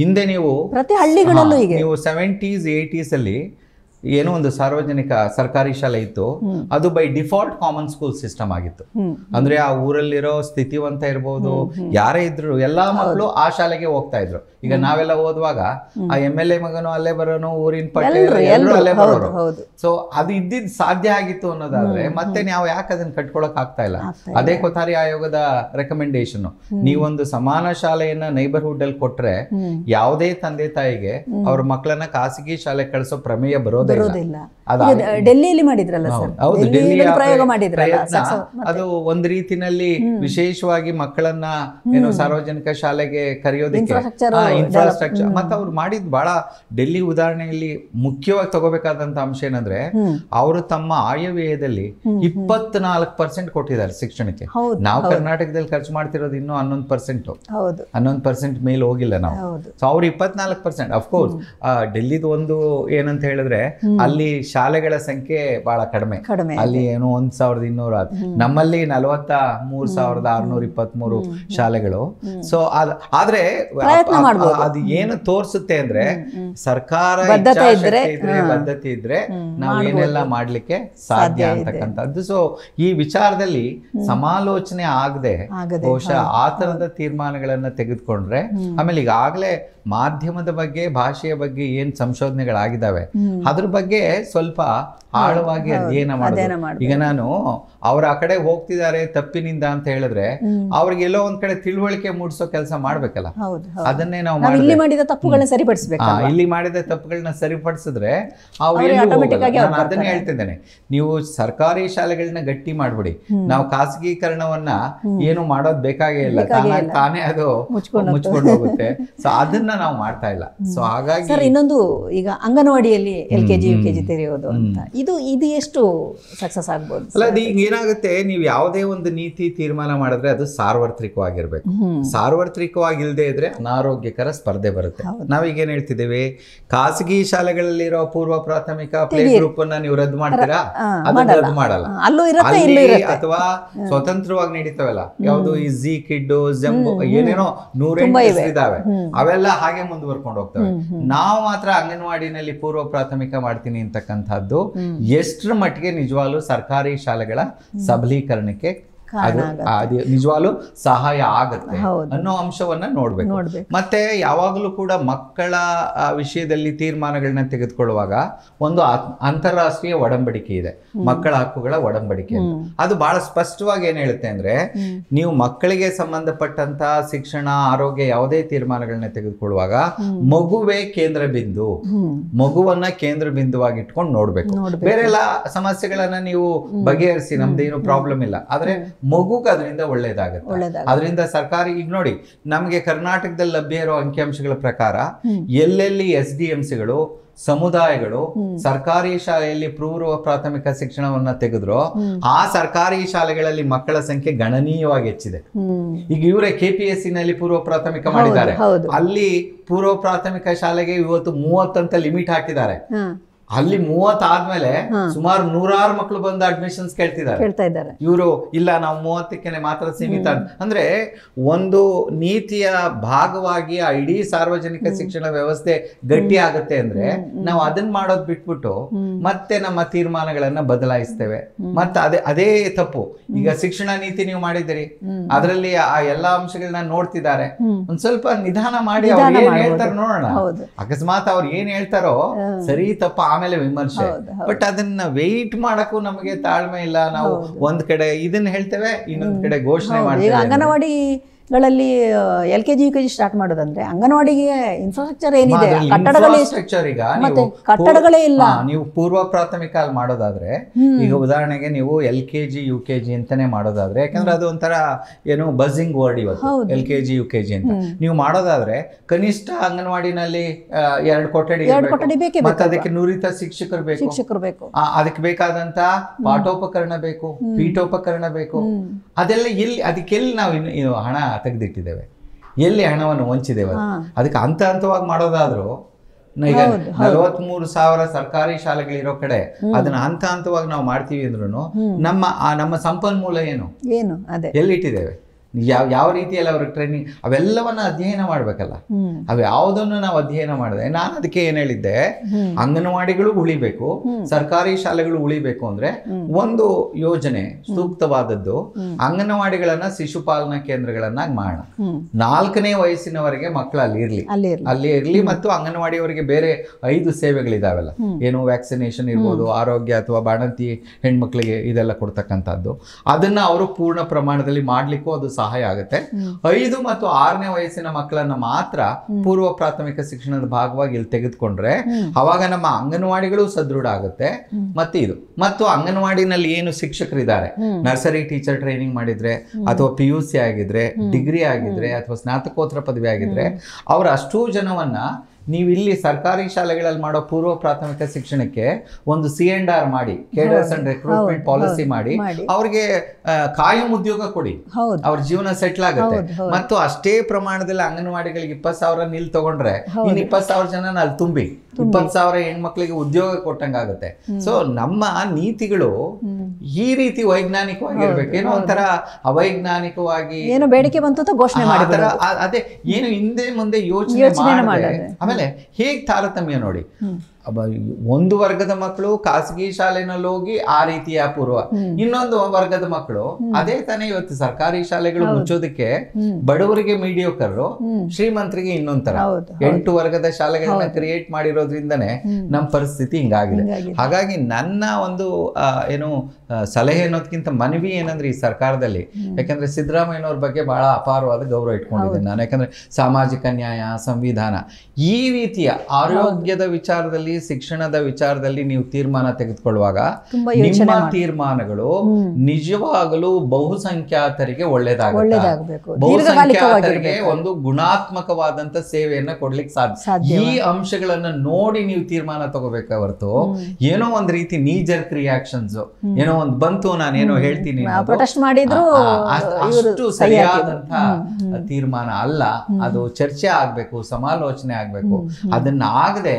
ಹಿಂದೆ ನೀವು ಪ್ರತಿ ಹಳ್ಳಿಗಳಲ್ಲೂ ನೀವು ಸೆವೆಂಟೀಸ್ ಏಯ್ಟೀಸ್ ಅಲ್ಲಿ ಏನೋ ಒಂದು ಸಾರ್ವಜನಿಕ ಸರ್ಕಾರಿ ಶಾಲೆ ಇತ್ತು ಅದು by default common school system ಆಗಿತ್ತು ಅಂದ್ರೆ ಆ ಊರಲ್ಲಿರೋ ಸ್ಥಿತಿವಂತ ಇರ್ಬೋದು ಯಾರೇ ಇದ್ರು ಎಲ್ಲಾ ಮಕ್ಕಳು ಆ ಶಾಲೆಗೆ ಹೋಗ್ತಾ ಇದ್ರು ಈಗ ನಾವೆಲ್ಲ ಓದುವಾಗ ಆ ಎಮ್ ಎಲ್ ಎ ಮಗನು ಅಲ್ಲೇ ಬರೋನು ಊರಿನ ಅಲ್ಲೇ ಸೊ ಅದು ಇದ್ದಿದ್ ಸಾಧ್ಯ ಆಗಿತ್ತು ಅನ್ನೋದಾದ್ರೆ ಮತ್ತೆ ನಾವು ಯಾಕೆ ಅದನ್ನ ಕಟ್ಕೊಳಕ್ ಆಗ್ತಾ ಇಲ್ಲ ಅದೇ ಕೊಠಾರಿ ಆಯೋಗದ ರೆಕಮೆಂಡೇಶನ್ ನೀವೊಂದು ಸಮಾನ ಶಾಲೆಯನ್ನ ನೈಬರ್ಹುಡ್ ಅಲ್ಲಿ ಕೊಟ್ರೆ ಯಾವುದೇ ತಂದೆ ತಾಯಿಗೆ ಅವ್ರ ಮಕ್ಕಳನ್ನ ಖಾಸಗಿ ಶಾಲೆ ಕಳಿಸೋ ಪ್ರಮೇಯ ಬರೋದು ಬರೋದಿಲ್ಲ ಡೆಲ್ಲಿಯಲ್ಲಿ ಮಾಡಿದ್ರಲ್ಲ ಪ್ರಯೋಗ ಅದು ಒಂದ್ ರೀತಿನಲ್ಲಿ ವಿಶೇಷವಾಗಿ ಮಕ್ಕಳನ್ನ ಏನೋ ಸಾರ್ವಜನಿಕ ಶಾಲೆಗೆ ಕರೆಯೋದಕ್ಕೆ ಇನ್ಫ್ರಾಸ್ಟ್ರಕ್ಚರ್ ಮತ್ತೆ ಅವ್ರು ಮಾಡಿದ್ ಬಹಳ ಡೆಲ್ಲಿ ಉದಾಹರಣೆಯಲ್ಲಿ ಮುಖ್ಯವಾಗಿ ತಗೋಬೇಕಾದಂತ ಅಂಶ ಏನಂದ್ರೆ ಅವರು ತಮ್ಮ ಆಯವ್ಯಯದಲ್ಲಿ ಇಪ್ಪತ್ನಾಲ್ಕು ಪರ್ಸೆಂಟ್ ಕೊಟ್ಟಿದ್ದಾರೆ ಶಿಕ್ಷಣಕ್ಕೆ ನಾವು ಕರ್ನಾಟಕದಲ್ಲಿ ಖರ್ಚು ಮಾಡ್ತಿರೋದು ಇನ್ನೂ ಹನ್ನೊಂದು ಪರ್ಸೆಂಟ್ ಹನ್ನೊಂದು ಪರ್ಸೆಂಟ್ ಮೇಲೆ ಹೋಗಿಲ್ಲ ನಾವು ಸೊ ಅವ್ರು ಇಪ್ಪತ್ನಾಲ್ಕು ಪರ್ಸೆಂಟ್ ಅಫ್ಕೋರ್ಸ್ ಡೆಲ್ಲಿದು ಒಂದು ಏನಂತ ಹೇಳಿದ್ರೆ ಅಲ್ಲಿ ಶಾಲೆಗಳ ಸಂಖ್ಯೆ ಬಹಳ ಕಡಿಮೆ ಅಲ್ಲಿ ಏನು ಒಂದ್ ಸಾವಿರದ ಇನ್ನೂರ ನಮ್ಮಲ್ಲಿ ನಲವತ್ತ ಮೂರ್ ಸಾವಿರದ ಆರ್ನೂರ ಇಪ್ಪತ್ತ್ ಮೂರು ಶಾಲೆಗಳು ಸೊ ಆದ್ರೆ ಅದು ಏನು ತೋರಿಸುತ್ತೆ ಅಂದ್ರೆ ಸರ್ಕಾರ ಇದ್ರೆ ಬದ್ಧತೆ ಇದ್ರೆ ನಾವು ಏನೆಲ್ಲ ಮಾಡ್ಲಿಕ್ಕೆ ಸಾಧ್ಯ ಅಂತಕ್ಕಂಥದ್ದು ಸೊ ಈ ವಿಚಾರದಲ್ಲಿ ಸಮಾಲೋಚನೆ ಆಗದೆ ಬಹುಶಃ ಆ ತರದ ತೀರ್ಮಾನಗಳನ್ನ ತೆಗೆದುಕೊಂಡ್ರೆ ಆಮೇಲೆ ಈಗಾಗಲೇ ಮಾಧ್ಯಮದ ಬಗ್ಗೆ ಭಾಷೆಯ ಬಗ್ಗೆ ಏನ್ ಸಂಶೋಧನೆಗಳಾಗಿದ್ದಾವೆ ಅದ್ರ ಬಗ್ಗೆ ಸ್ವಲ್ಪ ಆಳವಾಗಿ ಅಧ್ಯಯನ ಮಾಡಿ ಈಗ ನಾನು ಅವ್ರ ಆ ಕಡೆ ಹೋಗ್ತಿದ್ದಾರೆ ತಪ್ಪಿನಿಂದ ಅಂತ ಹೇಳಿದ್ರೆ ಅವ್ರಿಗೆ ಎಲ್ಲೋ ಒಂದ್ ಕಡೆ ತಿಳುವಳಿಕೆ ಮೂಡಿಸೋ ಕೆಲಸ ಮಾಡ್ಬೇಕಲ್ಲ ಅದನ್ನೇ ನಾವು ಇಲ್ಲಿ ಮಾಡಿದ ತಪ್ಪುಗಳನ್ನ ಸರಿಪಡಿಸಬೇಕು ಇಲ್ಲಿ ಮಾಡಿದ ತಪ್ಪುಗಳನ್ನ ಸರಿಪಡಿಸಿದ್ರೆ ಅದನ್ನೇ ಹೇಳ್ತಿದ್ದೇನೆ ನೀವು ಸರ್ಕಾರಿ ಶಾಲೆಗಳನ್ನ ಗಟ್ಟಿ ಮಾಡ್ಬಿಡಿ ನಾವು ಖಾಸಗೀಕರಣವನ್ನ ಏನು ಮಾಡೋದ್ ಬೇಕಾಗೇ ಇಲ್ಲ ತಾನೇ ಅದು ಮುಚ್ಕೊಂಡು ಹೋಗುತ್ತೆ ಸೊ ಅದನ್ನ ನಾವು ಮಾಡ್ತಾ ಇಲ್ಲ ಸೊ ಹಾಗಾಗಿ ಇನ್ನೊಂದು ಈಗ ಅಂಗನವಾಡಿಯಲ್ಲಿ ಎಲ್ ಕೆ ಕೆಜಿ ಯು ತೆರೆಯೋದು ಅಂತ ಇದು ಇದು ಎಷ್ಟು ಸಕ್ಸಸ್ ಆಗ್ಬೋದು ಅಲ್ಲ ಅದು ಈಗ ಏನಾಗುತ್ತೆ ನೀವು ಯಾವುದೇ ಒಂದು ನೀತಿ ತೀರ್ಮಾನ ಮಾಡಿದ್ರೆ ಅದು ಸಾರ್ವತ್ರಿಕವಾಗಿರ್ಬೇಕು ಸಾರ್ವತ್ರಿಕವಾಗಿಲ್ಲದೆ ಇದ್ರೆ ಅನಾರೋಗ್ಯಕರ ಸ್ಪರ್ಧೆ ಬರುತ್ತೆ ನಾವೀಗ ಏನ್ ಹೇಳ್ತಿದ್ದೇವೆ ಖಾಸಗಿ ಶಾಲೆಗಳಲ್ಲಿರೋ ಪೂರ್ವ ಪ್ರಾಥಮಿಕ ಪ್ಲೇ ಗ್ರೂಪ್ ಅನ್ನ ನೀವು ರದ್ದು ಮಾಡ್ತೀರಾ ಅದನ್ನ ರದ್ದು ಮಾಡಲ್ಲ ಅಥವಾ ಸ್ವತಂತ್ರವಾಗಿ ನಡೀತಾವಲ್ಲ ಯಾವುದು ಈ ಕಿಡ್ ಜಂಬು ಏನೇನೋ ನೂರ ಇದಾವೆ ಅವೆಲ್ಲ ಹಾಗೆ ಮುಂದುವರ್ಕೊಂಡು ಹೋಗ್ತವೆ ನಾವು ಮಾತ್ರ ಅಂಗನವಾಡಿನಲ್ಲಿ ಪೂರ್ವ ಪ್ರಾಥಮಿಕ ಮಾಡ್ತೀನಿ ಅಂತಕ್ಕಂಥದ್ದು ಎಷ್ಟರ ಮಟ್ಟಿಗೆ ನಿಜವಾಗ್ಲೂ ಸರ್ಕಾರಿ ಶಾಲೆಗಳ ಸಬಲೀಕರಣಕ್ಕೆ ಅದು ಸಹಾಯ ಆಗತ್ತೆ ಅನ್ನೋ ಅಂಶವನ್ನ ನೋಡ್ಬೇಕು ಮತ್ತೆ ಯಾವಾಗಲೂ ಕೂಡ ಮಕ್ಕಳ ವಿಷಯದಲ್ಲಿ ತೀರ್ಮಾನಗಳನ್ನ ತೆಗೆದುಕೊಳ್ಳುವಾಗ ಒಂದು ಅಂತಾರಾಷ್ಟ್ರೀಯ ಒಡಂಬಡಿಕೆ ಇದೆ ಮಕ್ಕಳ ಹಕ್ಕುಗಳ ಒಡಂಬಡಿಕೆ ಅದು ಬಹಳ ಸ್ಪಷ್ಟವಾಗಿ ಏನ್ ಹೇಳುತ್ತೆ ಅಂದ್ರೆ ನೀವು ಮಕ್ಕಳಿಗೆ ಸಂಬಂಧಪಟ್ಟಂತ ಶಿಕ್ಷಣ ಆರೋಗ್ಯ ಯಾವುದೇ ತೀರ್ಮಾನಗಳನ್ನ ತೆಗೆದುಕೊಳ್ಳುವಾಗ ಮಗುವೇ ಕೇಂದ್ರ ಬಿಂದು ಮಗುವನ್ನ ಕೇಂದ್ರ ಬಿಂದುವಾಗಿ ಇಟ್ಕೊಂಡು ನೋಡ್ಬೇಕು ಬೇರೆಲ್ಲ ಸಮಸ್ಯೆಗಳನ್ನ ನೀವು ಬಗೆಹರಿಸಿ ನಮ್ದೇನು ಪ್ರಾಬ್ಲಮ್ ಇಲ್ಲ ಆದ್ರೆ ಮಗುಗೆ ಅದರಿಂದ ಒಳ್ಳೇದಾಗುತ್ತೆ ಅದರಿಂದ ಸರ್ಕಾರಿ ಈಗ ನೋಡಿ ನಮಗೆ ಕರ್ನಾಟಕದಲ್ಲಿ ಲಭ್ಯ ಇರೋ ಅಂಕಿಅಂಶಗಳ ಪ್ರಕಾರ ಎಲ್ಲೆಲ್ಲಿ ಎಸ್ ಡಿ ಎಂ ಸಿಗಳು ಸಮುದಾಯಗಳು ಸರ್ಕಾರಿ ಶಾಲೆಯಲ್ಲಿ ಪೂರ್ವ ಪ್ರಾಥಮಿಕ ಶಿಕ್ಷಣವನ್ನ ತೆಗೆದ್ರು ಆ ಸರ್ಕಾರಿ ಶಾಲೆಗಳಲ್ಲಿ ಮಕ್ಕಳ ಸಂಖ್ಯೆ ಗಣನೀಯವಾಗಿ ಹೆಚ್ಚಿದೆ ಈಗ ಇವರೇ ಕೆಪಿಎಸ್ ನಲ್ಲಿ ಪೂರ್ವ ಪ್ರಾಥಮಿಕ ಮಾಡಿದ್ದಾರೆ ಅಲ್ಲಿ ಪೂರ್ವ ಪ್ರಾಥಮಿಕ ಶಾಲೆಗೆ ಇವತ್ತು ಮೂವತ್ತಂತ ಲಿಮಿಟ್ ಹಾಕಿದ್ದಾರೆ ಅಲ್ಲಿ ಆದ್ಮೇಲೆ ಸುಮಾರು ನೂರಾರು ಮಕ್ಕಳು ಬಂದು ಅಡ್ಮಿಷನ್ಸ್ ಕೇಳ್ತಿದ್ದಾರೆ ಇವರು ಇಲ್ಲ ನಾವು ಮೂವತ್ತಕ್ಕೆ ಮಾತ್ರ ಸೀಮಿತ ಅಂದ್ರೆ ಒಂದು ನೀತಿಯ ಭಾಗವಾಗಿ ಆ ಇಡೀ ಸಾರ್ವಜನಿಕ ಶಿಕ್ಷಣ ವ್ಯವಸ್ಥೆ ಗಟ್ಟಿ ಆಗುತ್ತೆ ಅಂದ್ರೆ ನಾವು ಅದನ್ನ ಮಾಡೋದ್ ಬಿಟ್ಬಿಟ್ಟು ಮತ್ತೆ ನಮ್ಮ ತೀರ್ಮಾನಗಳನ್ನ ಬದಲಾಯಿಸ್ತೇವೆ ಮತ್ತೆ ಅದೇ ಅದೇ ತಪ್ಪು ಈಗ ಶಿಕ್ಷಣ ನೀತಿ ನೀವು ಮಾಡಿದಿರಿ ಅದರಲ್ಲಿ ಆ ಎಲ್ಲಾ ಅಂಶಗಳನ್ನ ನೋಡ್ತಿದ್ದಾರೆ ಒಂದ್ ಸ್ವಲ್ಪ ನಿಧಾನ ಮಾಡಿ ಅವ್ರು ಏನ್ ಹೇಳ್ತಾರೆ ನೋಡೋಣ ಅಕಸ್ಮಾತ್ ಅವ್ರು ಏನ್ ಹೇಳ್ತಾರೋ ಸರಿ ತಪ್ಪ ಆಮೇಲೆ ವಿಮರ್ಶೆ ಬಟ್ ಅದನ್ನ ವೆಯ್ಟ್ ಮಾಡಕ್ಕೂ ನಮಗೆ ತಾಳ್ಮೆ ಇಲ್ಲ ನಾವು ಒಂದ್ ಕಡೆ ಇದನ್ನ ಹೇಳ್ತೇವೆ ಇನ್ನೊಂದ್ ಕಡೆ ಘೋಷಣೆ ಮಾಡ್ತೇವೆ ಅಂಗನವಾಡಿ ಗಳಲ್ಲಿ L K G U K G start ಮಾಡೋದಂದ್ರೆ ಅಂಗನವಾಡಿಗೆ ಇನ್ಫ್ರಾಸ್ಟ್ರಕ್ಚರ್ ಏನಿದೆ ಕಟ್ಟಡಗಳೇ ಈಗ ಕಟ್ಟಡಗಳೇ ಇಲ್ಲ ನೀವು ಪೂರ್ವ ಪ್ರಾಥಮಿಕ ಮಾಡೋದಾದ್ರೆ ಈಗ ಉದಾಹರಣೆಗೆ ನೀವು L K G U K G ಅಂತಾನೆ ಮಾಡೋದಾದ್ರೆ ಯಾಕಂದ್ರೆ ಅದು ಒಂಥರ ಏನು ಬಸ್ಸಿಂಗ್ ವರ್ಡ್ ಇವತ್ತು L K G U K G ಅಂತ ನೀವು ಮಾಡೋದಾದ್ರೆ ಕನಿಷ್ಠ ಅಂಗನವಾಡಿನಲ್ಲಿ ಎರಡು ಕೊಠಡಿ ಎರಡು ಕೊಠಡಿ ಮತ್ತೆ ಅದಕ್ಕೆ ನುರಿತ ಶಿಕ್ಷಕರು ಬೇಕು ಶಿಕ್ಷಕರು ಬೇಕು ಅದಕ್ಕೆ ಬೇಕಾದಂತ ಪಾಠೋಪಕರಣ ಬೇಕು ಪೀಠೋಪಕರಣ ಬೇಕು ಅದೆಲ್ಲ ಎಲ್ಲಿ ಅದಕ್ಕೆಲ್ಲಿ ನಾವು ಹಣ ತೆಗೆದಿಟ್ಟಿದ್ದೇವೆ ಎಲ್ಲಿ ಹಣವನ್ನು ವಂಚಿದ್ದೇವೆ ಅದಕ್ಕೆ ಹಂತ ಹಂತವಾಗಿ ಮಾಡೋದಾದ್ರೂ ಈಗ ನಲವತ್ಮೂರು ಸಾವಿರ ಸರ್ಕಾರಿ ಶಾಲೆಗಳಿರೋ ಕಡೆ ಅದನ್ನ ಹಂತ ಹಂತವಾಗಿ ನಾವು ಮಾಡ್ತೀವಿ ಅಂದ್ರೂ ನಮ್ಮ ನಮ್ಮ ಸಂಪನ್ಮೂಲ ಏನು ಏನು ಅದೇ ಎಲ್ಲಿಟ್ಟಿದ್ದೇವೆ ಯಾವ ಯಾವ ರೀತಿಯಲ್ಲಿ ಅವ್ರಿಗೆ ಟ್ರೈನಿಂಗ್ ಅವೆಲ್ಲವನ್ನ ಅಧ್ಯಯನ ಮಾಡ್ಬೇಕಲ್ಲ ಅವು ಯಾವುದನ್ನು ನಾವು ಅಧ್ಯಯನ ಮಾಡಿದೆ ನಾನು ಅದಕ್ಕೆ ಏನ್ ಹೇಳಿದ್ದೆ ಅಂಗನವಾಡಿಗಳು ಉಳಿಬೇಕು ಸರ್ಕಾರಿ ಶಾಲೆಗಳು ಉಳಿಬೇಕು ಅಂದ್ರೆ ಒಂದು ಯೋಜನೆ ಸೂಕ್ತವಾದದ್ದು ಅಂಗನವಾಡಿಗಳನ್ನ ಶಿಶುಪಾಲನಾ ಕೇಂದ್ರಗಳನ್ನಾಗಿ ಮಾಡೋಣ ನಾಲ್ಕನೇ ವಯಸ್ಸಿನವರೆಗೆ ಮಕ್ಕಳು ಅಲ್ಲಿ ಇರ್ಲಿ ಅಲ್ಲಿ ಇರ್ಲಿ ಮತ್ತು ಅಂಗನವಾಡಿಯವರಿಗೆ ಬೇರೆ ಐದು ಸೇವೆಗಳಿದಾವೆಲ್ಲ ಏನು ವ್ಯಾಕ್ಸಿನೇಷನ್ ಇರ್ಬೋದು ಆರೋಗ್ಯ ಅಥವಾ ಬಾಣಂತಿ ಹೆಣ್ಮಕ್ಳಿಗೆ ಇದೆಲ್ಲ ಕೊಡ್ತಕ್ಕಂಥದ್ದು ಅದನ್ನ ಅವರು ಪೂರ್ಣ ಪ್ರಮಾಣದಲ್ಲಿ ಮಾಡ್ಲಿಕ್ಕೂ ಅದು ಸಹಾಯ ಆಗುತ್ತೆ ಐದು ಮತ್ತು ಆರನೇ ವಯಸ್ಸಿನ ಮಕ್ಕಳನ್ನು ಮಾತ್ರ ಪೂರ್ವ ಪ್ರಾಥಮಿಕ ಶಿಕ್ಷಣದ ಭಾಗವಾಗಿ ಇಲ್ಲಿ ತೆಗೆದುಕೊಂಡ್ರೆ ಅವಾಗ ನಮ್ಮ ಅಂಗನವಾಡಿಗಳು ಸದೃಢ ಆಗುತ್ತೆ ಮತ್ತೆ ಇದು ಮತ್ತು ಅಂಗನವಾಡಿನಲ್ಲಿ ಏನು ಶಿಕ್ಷಕರಿದ್ದಾರೆ ನರ್ಸರಿ ಟೀಚರ್ ಟ್ರೈನಿಂಗ್ ಮಾಡಿದ್ರೆ ಅಥವಾ ಪಿ ಯು ಸಿ ಆಗಿದ್ರೆ ಡಿಗ್ರಿ ಆಗಿದ್ರೆ ಅಥವಾ ಸ್ನಾತಕೋತ್ತರ ಪದವಿ ಆಗಿದ್ರೆ ಅವರ ಅಷ್ಟು ಜನವನ್ನ ನೀವು ಇಲ್ಲಿ ಸರ್ಕಾರಿ ಶಾಲೆಗಳಲ್ಲಿ ಮಾಡೋ ಪೂರ್ವ ಪ್ರಾಥಮಿಕ ಶಿಕ್ಷಣಕ್ಕೆ ಒಂದು ಸಿ ಎಂಡ್ ಆರ್ ಮಾಡಿ ಕೇಡರ್ಸ್ ಅಂಡ್ ರಿಕ್ರೂಟ್ಮೆಂಟ್ ಪಾಲಿಸಿ ಮಾಡಿ ಅವ್ರಿಗೆ ಕಾಯಂ ಉದ್ಯೋಗ ಕೊಡಿ ಅವ್ರ ಜೀವನ ಸೆಟ್ಲ್ ಆಗುತ್ತೆ ಮತ್ತು ಅಷ್ಟೇ ಪ್ರಮಾಣದಲ್ಲಿ ಅಂಗನವಾಡಿಗಳಿಗೆ ಇಪ್ಪತ್ತು ಸಾವಿರ ನಿಲ್ ತಗೊಂಡ್ರೆ ಇನ್ನು ಇಪ್ಪತ್ತು ಸಾವಿರ ಜನ ಅಲ್ಲಿ ತುಂಬಿ ಇಪ್ಪತ್ತು ಸಾವಿರ ಹೆಣ್ಮಕ್ಳಿಗೆ ಉದ್ಯೋಗ ಆಗುತ್ತೆ ಸೊ ನಮ್ಮ ನೀತಿಗಳು ಈ ರೀತಿ ವೈಜ್ಞಾನಿಕವಾಗಿರ್ಬೇಕು ಏನೋ ಒಂಥರ ಅವೈಜ್ಞಾನಿಕವಾಗಿ ಏನು ಬೇಡಿಕೆ ಬಂತು ಘೋಷಣೆ ಅದೇ ಏನು ಹಿಂದೆ ಮುಂದೆ ಯೋಚನೆ ಆಮೇಲೆ ಹೇಗೆ ತಾರತಮ್ಯ ನೋಡಿ ಒಂದು ವರ್ಗದ ಮಕ್ಕಳು ಖಾಸಗಿ ಶಾಲೆನಲ್ಲಿ ಹೋಗಿ ಆ ರೀತಿಯ ಪೂರ್ವ ಇನ್ನೊಂದು ವರ್ಗದ ಮಕ್ಕಳು ಅದೇ ತಾನೇ ಇವತ್ತು ಸರ್ಕಾರಿ ಶಾಲೆಗಳು ಮುಚ್ಚೋದಕ್ಕೆ ಬಡವರಿಗೆ ಮೀಡಿಯೋಕರು ಶ್ರೀಮಂತರಿಗೆ ಇನ್ನೊಂದರ ಎಂಟು ವರ್ಗದ ಶಾಲೆಗಳನ್ನ ಕ್ರಿಯೇಟ್ ಮಾಡಿರೋದ್ರಿಂದನೇ ನಮ್ಮ ಪರಿಸ್ಥಿತಿ ಹಿಂಗಾಗಿದೆ ಹಾಗಾಗಿ ನನ್ನ ಒಂದು ಏನು ಸಲಹೆ ಅನ್ನೋದಕ್ಕಿಂತ ಮನವಿ ಏನಂದ್ರೆ ಈ ಸರ್ಕಾರದಲ್ಲಿ ಯಾಕಂದ್ರೆ ಸಿದ್ದರಾಮಯ್ಯನವ್ರ ಬಗ್ಗೆ ಬಹಳ ಅಪಾರವಾದ ಗೌರವ ಇಟ್ಕೊಂಡಿದ್ದೀನಿ ನಾನು ಯಾಕಂದ್ರೆ ಸಾಮಾಜಿಕ ನ್ಯಾಯ ಸಂವಿಧಾನ ಈ ರೀತಿಯ ಆರೋಗ್ಯದ ವಿಚಾರದಲ್ಲಿ ಶಿಕ್ಷಣದ ವಿಚಾರದಲ್ಲಿ ನೀವು ತೀರ್ಮಾನ ತೆಗೆದುಕೊಳ್ಳುವಾಗ ನಿಮ್ಮ ತೀರ್ಮಾನಗಳು ನಿಜವಾಗಲೂ ಬಹುಸಂಖ್ಯಾತರಿಗೆ ಒಳ್ಳೇದಾಗುತ್ತೆ ಬಹುಸಂಖ್ಯಾತರಿಗೆ ಒಂದು ಗುಣಾತ್ಮಕವಾದಂತ ಸೇವೆಯನ್ನ ಕೊಡ್ಲಿಕ್ಕೆ ಸಾಧ್ಯ ಈ ಅಂಶಗಳನ್ನ ನೋಡಿ ನೀವು ತೀರ್ಮಾನ ತಗೋಬೇಕ ಹೊರತು ಏನೋ ಒಂದ್ ರೀತಿ ನೀಜರ್ ರಿಯಾಕ್ಷನ್ಸ್ ಏನೋ ಒಂದು ಬಂತು ನಾನೇನೋ ಹೇಳ್ತೀನಿ ಮಾಡಿದ್ರು ಅಷ್ಟು ಸರಿಯಾದಂತಹ ತೀರ್ಮಾನ ಅಲ್ಲ ಅದು ಚರ್ಚೆ ಆಗ್ಬೇಕು ಸಮಾಲೋಚನೆ ಆಗ್ಬೇಕು ಅದನ್ನ ಆಗದೆ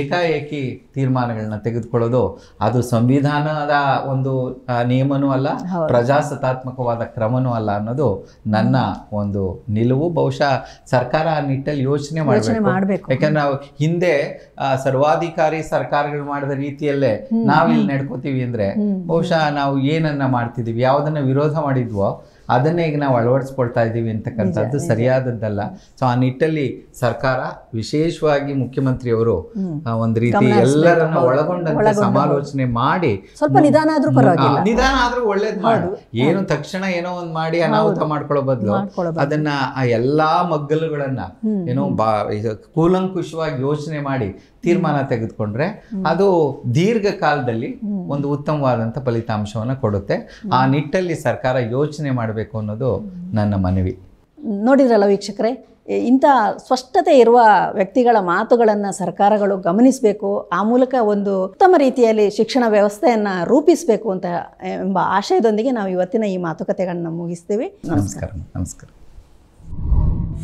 ಏಕಾಏಕಿ ತೀರ್ಮಾನಗಳನ್ನ ತೆಗೆದುಕೊಳ್ಳೋದು ಅದು ಸಂವಿಧಾನದ ಒಂದು ನಿಯಮನೂ ಅಲ್ಲ ಪ್ರಜಾಸತ್ತಾತ್ಮಕವಾದ ಕ್ರಮನೂ ಅಲ್ಲ ಅನ್ನೋದು ನನ್ನ ಒಂದು ನಿಲುವು ಬಹುಶಃ ಸರ್ಕಾರ ಆ ನಿಟ್ಟಲ್ಲಿ ಯೋಚನೆ ಮಾಡಬೇಕು ಯಾಕಂದ್ರೆ ನಾವು ಹಿಂದೆ ಸರ್ವಾಧಿಕಾರಿ ಸರ್ಕಾರಗಳು ಮಾಡಿದ ರೀತಿಯಲ್ಲೇ ನಾವಿಲ್ಲಿ ನಡ್ಕೋತೀವಿ ಅಂದ್ರೆ ಬಹುಶಃ ನಾವು ಏನನ್ನ ಮಾಡ್ತಿದೀವಿ ಯಾವ್ದನ್ನ ವಿರೋಧ ಮಾಡಿದ್ವೋ ಅದನ್ನೇ ಈಗ ನಾವು ಅಳವಡಿಸ್ಕೊಳ್ತಾ ಇದ್ದೀವಿ ಅಂತಕ್ಕಂಥದ್ದು ಸರಿಯಾದದ್ದಲ್ಲ ಸೊ ಆ ನಿಟ್ಟಲ್ಲಿ ಸರ್ಕಾರ ವಿಶೇಷವಾಗಿ ಮುಖ್ಯಮಂತ್ರಿಯವರು ಒಂದು ರೀತಿ ಎಲ್ಲರನ್ನ ಒಳಗೊಂಡಂತ ಸಮಾಲೋಚನೆ ಮಾಡಿ ಸ್ವಲ್ಪ ನಿಧಾನ ಆದ್ರೂ ನಿಧಾನ ಆದ್ರೂ ಒಳ್ಳೇದು ಮಾಡು ಏನು ತಕ್ಷಣ ಏನೋ ಒಂದು ಮಾಡಿ ಅನಾಹುತ ಮಾಡ್ಕೊಳ್ಳೋ ಬದಲು ಅದನ್ನ ಆ ಎಲ್ಲಾ ಮಗ್ಗಲುಗಳನ್ನ ಏನೋ ಬಾ ಕೂಲಂಕುಷವಾಗಿ ಯೋಚನೆ ಮಾಡಿ ತೀರ್ಮಾನ ತೆಗೆದುಕೊಂಡ್ರೆ ಅದು ದೀರ್ಘಕಾಲದಲ್ಲಿ ಒಂದು ಉತ್ತಮವಾದಂಥ ಫಲಿತಾಂಶವನ್ನು ಕೊಡುತ್ತೆ ಆ ನಿಟ್ಟಲ್ಲಿ ಸರ್ಕಾರ ಯೋಚನೆ ಮಾಡಬೇಕು ಅನ್ನೋದು ನನ್ನ ಮನವಿ ನೋಡಿದ್ರಲ್ಲ ವೀಕ್ಷಕರೇ ಇಂಥ ಸ್ಪಷ್ಟತೆ ಇರುವ ವ್ಯಕ್ತಿಗಳ ಮಾತುಗಳನ್ನು ಸರ್ಕಾರಗಳು ಗಮನಿಸಬೇಕು ಆ ಮೂಲಕ ಒಂದು ಉತ್ತಮ ರೀತಿಯಲ್ಲಿ ಶಿಕ್ಷಣ ವ್ಯವಸ್ಥೆಯನ್ನು ರೂಪಿಸಬೇಕು ಅಂತ ಎಂಬ ಆಶಯದೊಂದಿಗೆ ನಾವು ಇವತ್ತಿನ ಈ ಮಾತುಕತೆಗಳನ್ನು ಮುಗಿಸ್ತೀವಿ ನಮಸ್ಕಾರ ನಮಸ್ಕಾರ